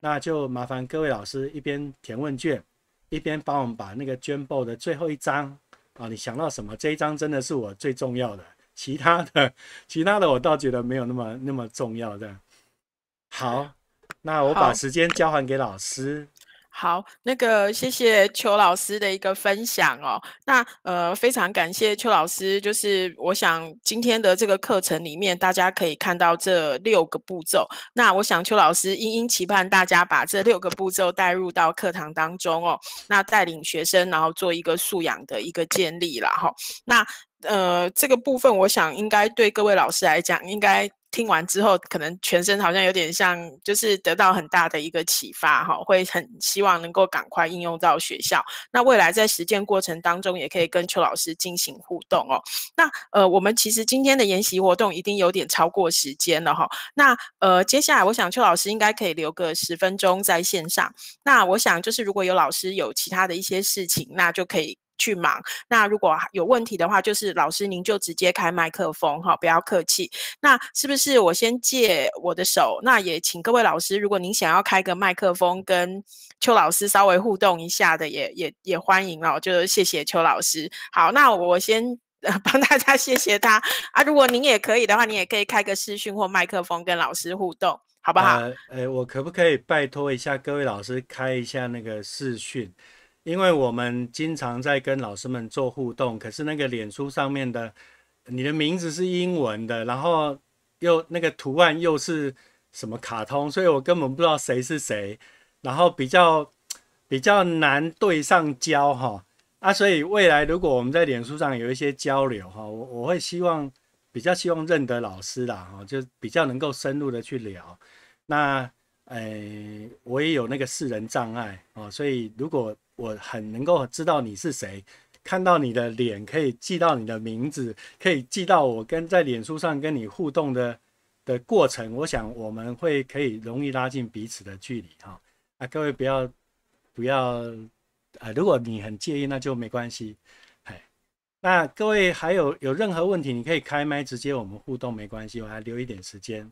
那就麻烦各位老师一边填问卷，一边帮我们把那个捐报的最后一张啊，你想到什么这一张真的是我最重要的，其他的其他的我倒觉得没有那么那么重要这样。好，那我把时间交还给老师。好，那个谢谢邱老师的一个分享哦。那呃，非常感谢邱老师。就是我想今天的这个课程里面，大家可以看到这六个步骤。那我想邱老师殷殷期盼大家把这六个步骤带入到课堂当中哦。那带领学生，然后做一个素养的一个建立了哈。那呃，这个部分我想应该对各位老师来讲，应该。听完之后，可能全身好像有点像，就是得到很大的一个启发哈，会很希望能够赶快应用到学校。那未来在实践过程当中，也可以跟邱老师进行互动哦。那呃，我们其实今天的研习活动一定有点超过时间了哈。那呃，接下来我想邱老师应该可以留个十分钟在线上。那我想就是如果有老师有其他的一些事情，那就可以。去忙。那如果有问题的话，就是老师您就直接开麦克风哈，不要客气。那是不是我先借我的手？那也请各位老师，如果您想要开个麦克风跟邱老师稍微互动一下的，也也也欢迎哦。就谢谢邱老师。好，那我先 帮大家谢谢他啊。如果您也可以的话，你也可以开个视讯或麦克风跟老师互动，好不好？哎，我可不可以拜托一下各位老师开一下那个视讯？因为我们经常在跟老师们做互动，可是那个脸书上面的你的名字是英文的，然后又那个图案又是什么卡通，所以我根本不知道谁是谁，然后比较比较难对上焦哈啊，所以未来如果我们在脸书上有一些交流哈，我我会希望比较希望认得老师啦哈，就比较能够深入的去聊。那诶，我也有那个视人障碍哦，所以如果我很能够知道你是谁，看到你的脸，可以记到你的名字，可以记到我跟在脸书上跟你互动的的过程。我想我们会可以容易拉近彼此的距离哈。啊，各位不要不要，呃，如果你很介意，那就没关系。哎，那各位还有有任何问题，你可以开麦直接我们互动，没关系，我还留一点时间。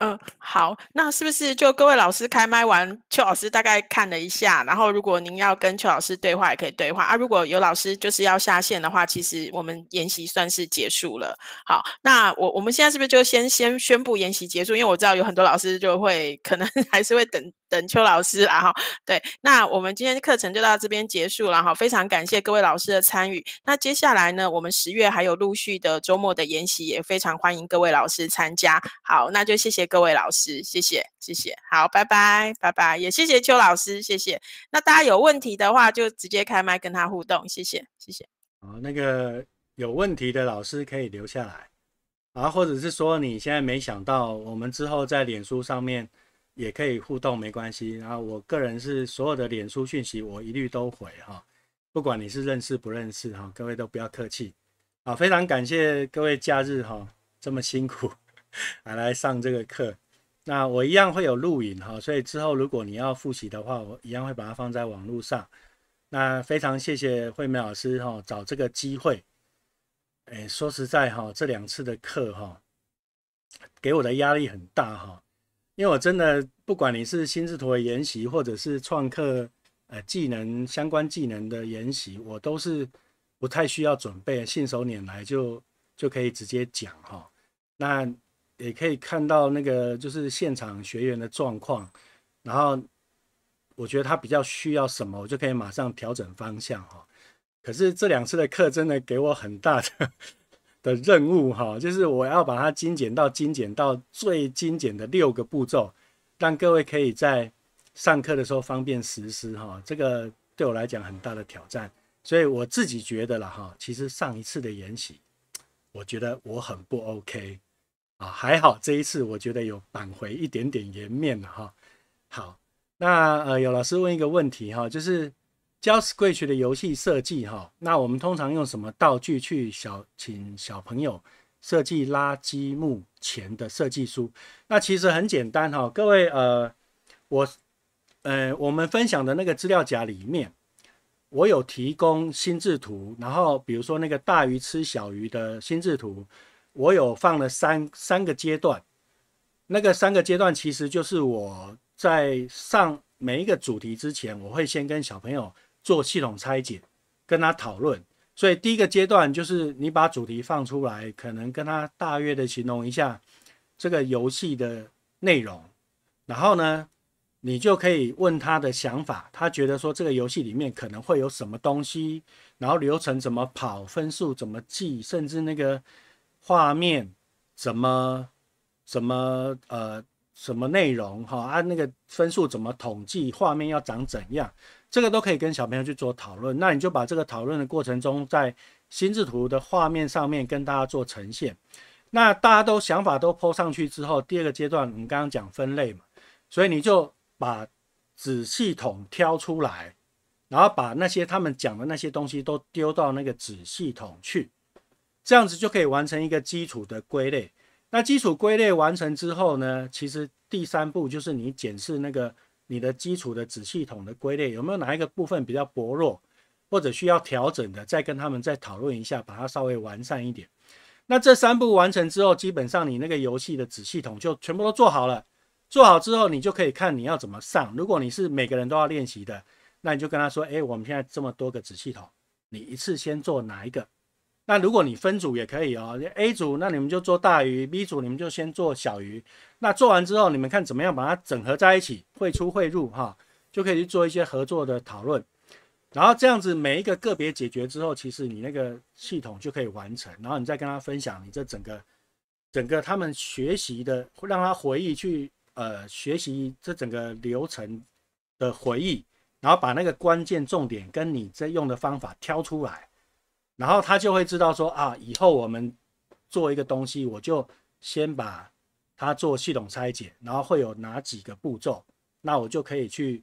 嗯，好，那是不是就各位老师开麦完？邱老师大概看了一下，然后如果您要跟邱老师对话，也可以对话啊。如果有老师就是要下线的话，其实我们研习算是结束了。好，那我我们现在是不是就先先宣布研习结束？因为我知道有很多老师就会可能 还是会等。等邱老师然哈，对，那我们今天的课程就到这边结束了哈，非常感谢各位老师的参与。那接下来呢，我们十月还有陆续的周末的研习，也非常欢迎各位老师参加。好，那就谢谢各位老师，谢谢，谢谢。好，拜拜，拜拜，也谢谢邱老师，谢谢。那大家有问题的话，就直接开麦跟他互动，谢谢，谢谢。好，那个有问题的老师可以留下来，啊，或者是说你现在没想到，我们之后在脸书上面。也可以互动，没关系。然后我个人是所有的脸书讯息我一律都回哈，不管你是认识不认识哈，各位都不要客气。好，非常感谢各位假日哈这么辛苦啊 来上这个课。那我一样会有录影哈，所以之后如果你要复习的话，我一样会把它放在网络上。那非常谢谢惠美老师哈，找这个机会。哎，说实在哈，这两次的课哈，给我的压力很大哈。因为我真的不管你是心智图的研习，或者是创客呃技能相关技能的研习，我都是不太需要准备，信手拈来就就可以直接讲哈。那也可以看到那个就是现场学员的状况，然后我觉得他比较需要什么，我就可以马上调整方向哈。可是这两次的课真的给我很大的。的任务哈，就是我要把它精简到精简到最精简的六个步骤，让各位可以在上课的时候方便实施哈。这个对我来讲很大的挑战，所以我自己觉得了哈，其实上一次的研习，我觉得我很不 OK 啊，还好这一次我觉得有挽回一点点颜面了哈。好，那呃有老师问一个问题哈，就是。教 Scratch 的游戏设计哈，那我们通常用什么道具去小请小朋友设计垃圾目前的设计书？那其实很简单哈，各位呃，我呃，我们分享的那个资料夹里面，我有提供心智图，然后比如说那个大鱼吃小鱼的心智图，我有放了三三个阶段，那个三个阶段其实就是我在上每一个主题之前，我会先跟小朋友。做系统拆解，跟他讨论。所以第一个阶段就是你把主题放出来，可能跟他大约的形容一下这个游戏的内容，然后呢，你就可以问他的想法，他觉得说这个游戏里面可能会有什么东西，然后流程怎么跑，分数怎么记，甚至那个画面怎么怎么呃什么内容哈啊那个分数怎么统计，画面要长怎样。这个都可以跟小朋友去做讨论，那你就把这个讨论的过程中，在心智图的画面上面跟大家做呈现。那大家都想法都泼上去之后，第二个阶段我们刚刚讲分类嘛，所以你就把子系统挑出来，然后把那些他们讲的那些东西都丢到那个子系统去，这样子就可以完成一个基础的归类。那基础归类完成之后呢，其实第三步就是你检视那个。你的基础的子系统的归类有没有哪一个部分比较薄弱或者需要调整的？再跟他们再讨论一下，把它稍微完善一点。那这三步完成之后，基本上你那个游戏的子系统就全部都做好了。做好之后，你就可以看你要怎么上。如果你是每个人都要练习的，那你就跟他说：“哎，我们现在这么多个子系统，你一次先做哪一个？”那如果你分组也可以哦，A 组那你们就做大鱼，B 组你们就先做小鱼。那做完之后，你们看怎么样把它整合在一起，汇出汇入哈，就可以去做一些合作的讨论。然后这样子每一个个别解决之后，其实你那个系统就可以完成。然后你再跟他分享你这整个整个他们学习的，让他回忆去呃学习这整个流程的回忆，然后把那个关键重点跟你这用的方法挑出来。然后他就会知道说啊，以后我们做一个东西，我就先把它做系统拆解，然后会有哪几个步骤，那我就可以去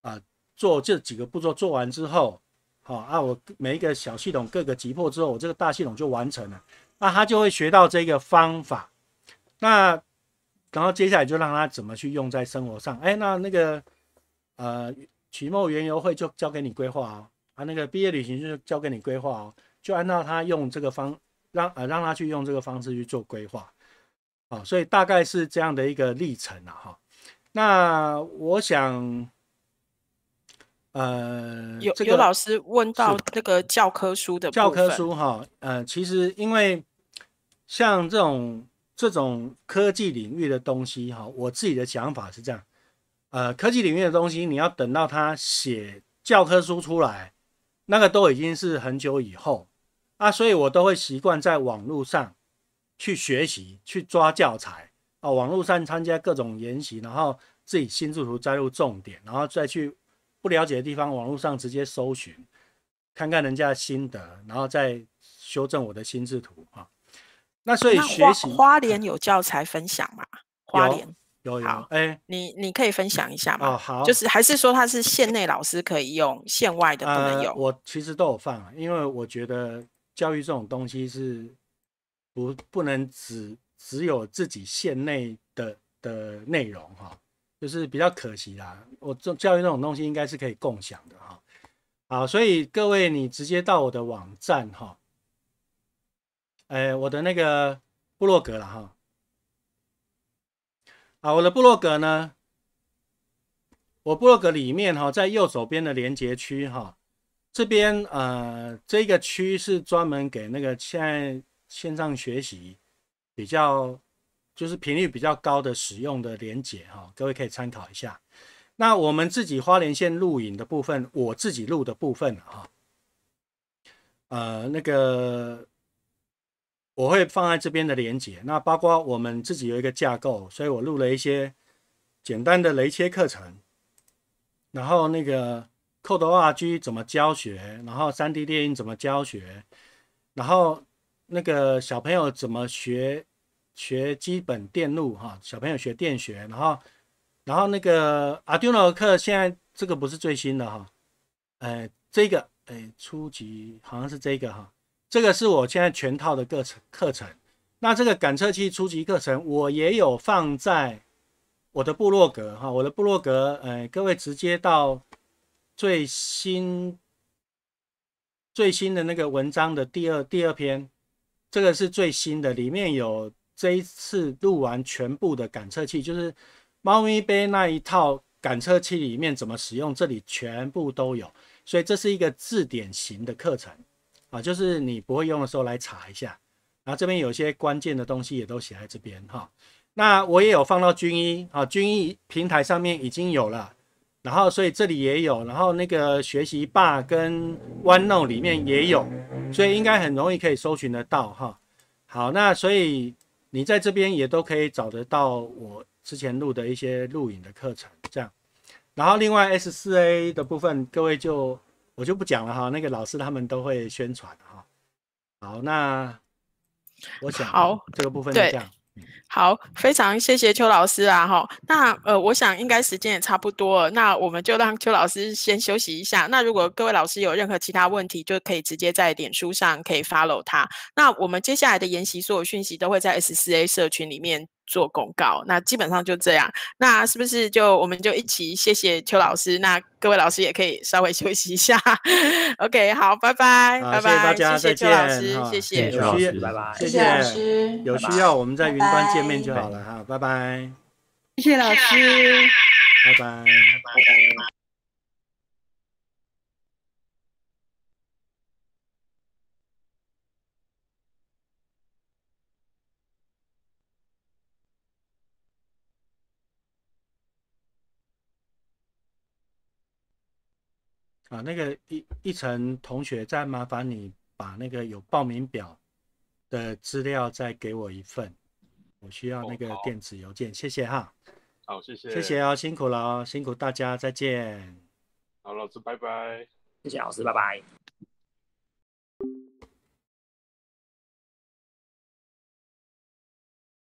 啊做这几个步骤。做完之后，好啊，我每一个小系统各个击破之后，我这个大系统就完成了。那他就会学到这个方法，那然后接下来就让他怎么去用在生活上。哎，那那个呃曲末原游会就交给你规划哦，啊那个毕业旅行就交给你规划哦。就按照他用这个方让呃让他去用这个方式去做规划啊，所以大概是这样的一个历程了哈。那我想，呃，有有老师问到那个教科书的教科书哈，呃，其实因为像这种这种科技领域的东西哈，我自己的想法是这样，呃，科技领域的东西你要等到他写教科书出来，那个都已经是很久以后。啊，所以，我都会习惯在网络上去学习，去抓教材啊，网络上参加各种研习，然后自己心智图摘入重点，然后再去不了解的地方，网络上直接搜寻，看看人家的心得，然后再修正我的心智图啊。那所以学习花莲有教材分享吗？花莲有有哎，你你可以分享一下吗？好，就是还是说它是县内老师可以用，县外的不能用？我其实都有放啊，因为我觉得。教育这种东西是不不能只只有自己县内的的内容哈，就是比较可惜啦。我这教育这种东西应该是可以共享的哈，好，所以各位你直接到我的网站哈，哎，我的那个部落格了哈，好，我的部落格呢，我部落格里面哈，在右手边的连接区哈。这边呃，这个区是专门给那个现在线上学习比较就是频率比较高的使用的连接哈，各位可以参考一下。那我们自己花莲县录影的部分，我自己录的部分哈，呃，那个我会放在这边的连接。那包括我们自己有一个架构，所以我录了一些简单的雷切课程，然后那个。Code R G 怎么教学？然后三 D 电影怎么教学？然后那个小朋友怎么学学基本电路哈？小朋友学电学，然后然后那个 Arduino 课现在这个不是最新的哈，哎，这个哎初级好像是这个哈，这个是我现在全套的课程课程。那这个感测器初级课程我也有放在我的部落格哈，我的部落格哎，各位直接到。最新最新的那个文章的第二第二篇，这个是最新的，里面有这一次录完全部的感测器，就是猫咪杯那一套感测器里面怎么使用，这里全部都有，所以这是一个字典型的课程啊，就是你不会用的时候来查一下，然后这边有些关键的东西也都写在这边哈，那我也有放到军医啊军医平台上面已经有了。然后，所以这里也有，然后那个学习霸跟弯弄里面也有，所以应该很容易可以搜寻得到哈。好，那所以你在这边也都可以找得到我之前录的一些录影的课程，这样。然后另外 S 四 A 的部分，各位就我就不讲了哈，那个老师他们都会宣传哈。好，那我想好这个部分就这样。好，非常谢谢邱老师啊，哈，那呃，我想应该时间也差不多了，那我们就让邱老师先休息一下。那如果各位老师有任何其他问题，就可以直接在点书上可以 follow 他。那我们接下来的研习所有讯息都会在 S 四 A 社群里面做公告。那基本上就这样，那是不是就我们就一起谢谢邱老师？那各位老师也可以稍微休息一下。OK，好，拜拜，拜拜，谢谢谢谢邱老师，谢谢邱老师，拜拜，谢谢老师，有需要我们在云端见。面就好了哈，拜拜，谢谢老师，拜拜。啊，那个一一层同学，再麻烦你把那个有报名表的资料再给我一份。我需要那个电子邮件，谢谢哈。好，谢谢，谢谢哦，辛苦了哦，辛苦大家，再见。好，老师，拜拜。谢谢老师，拜拜。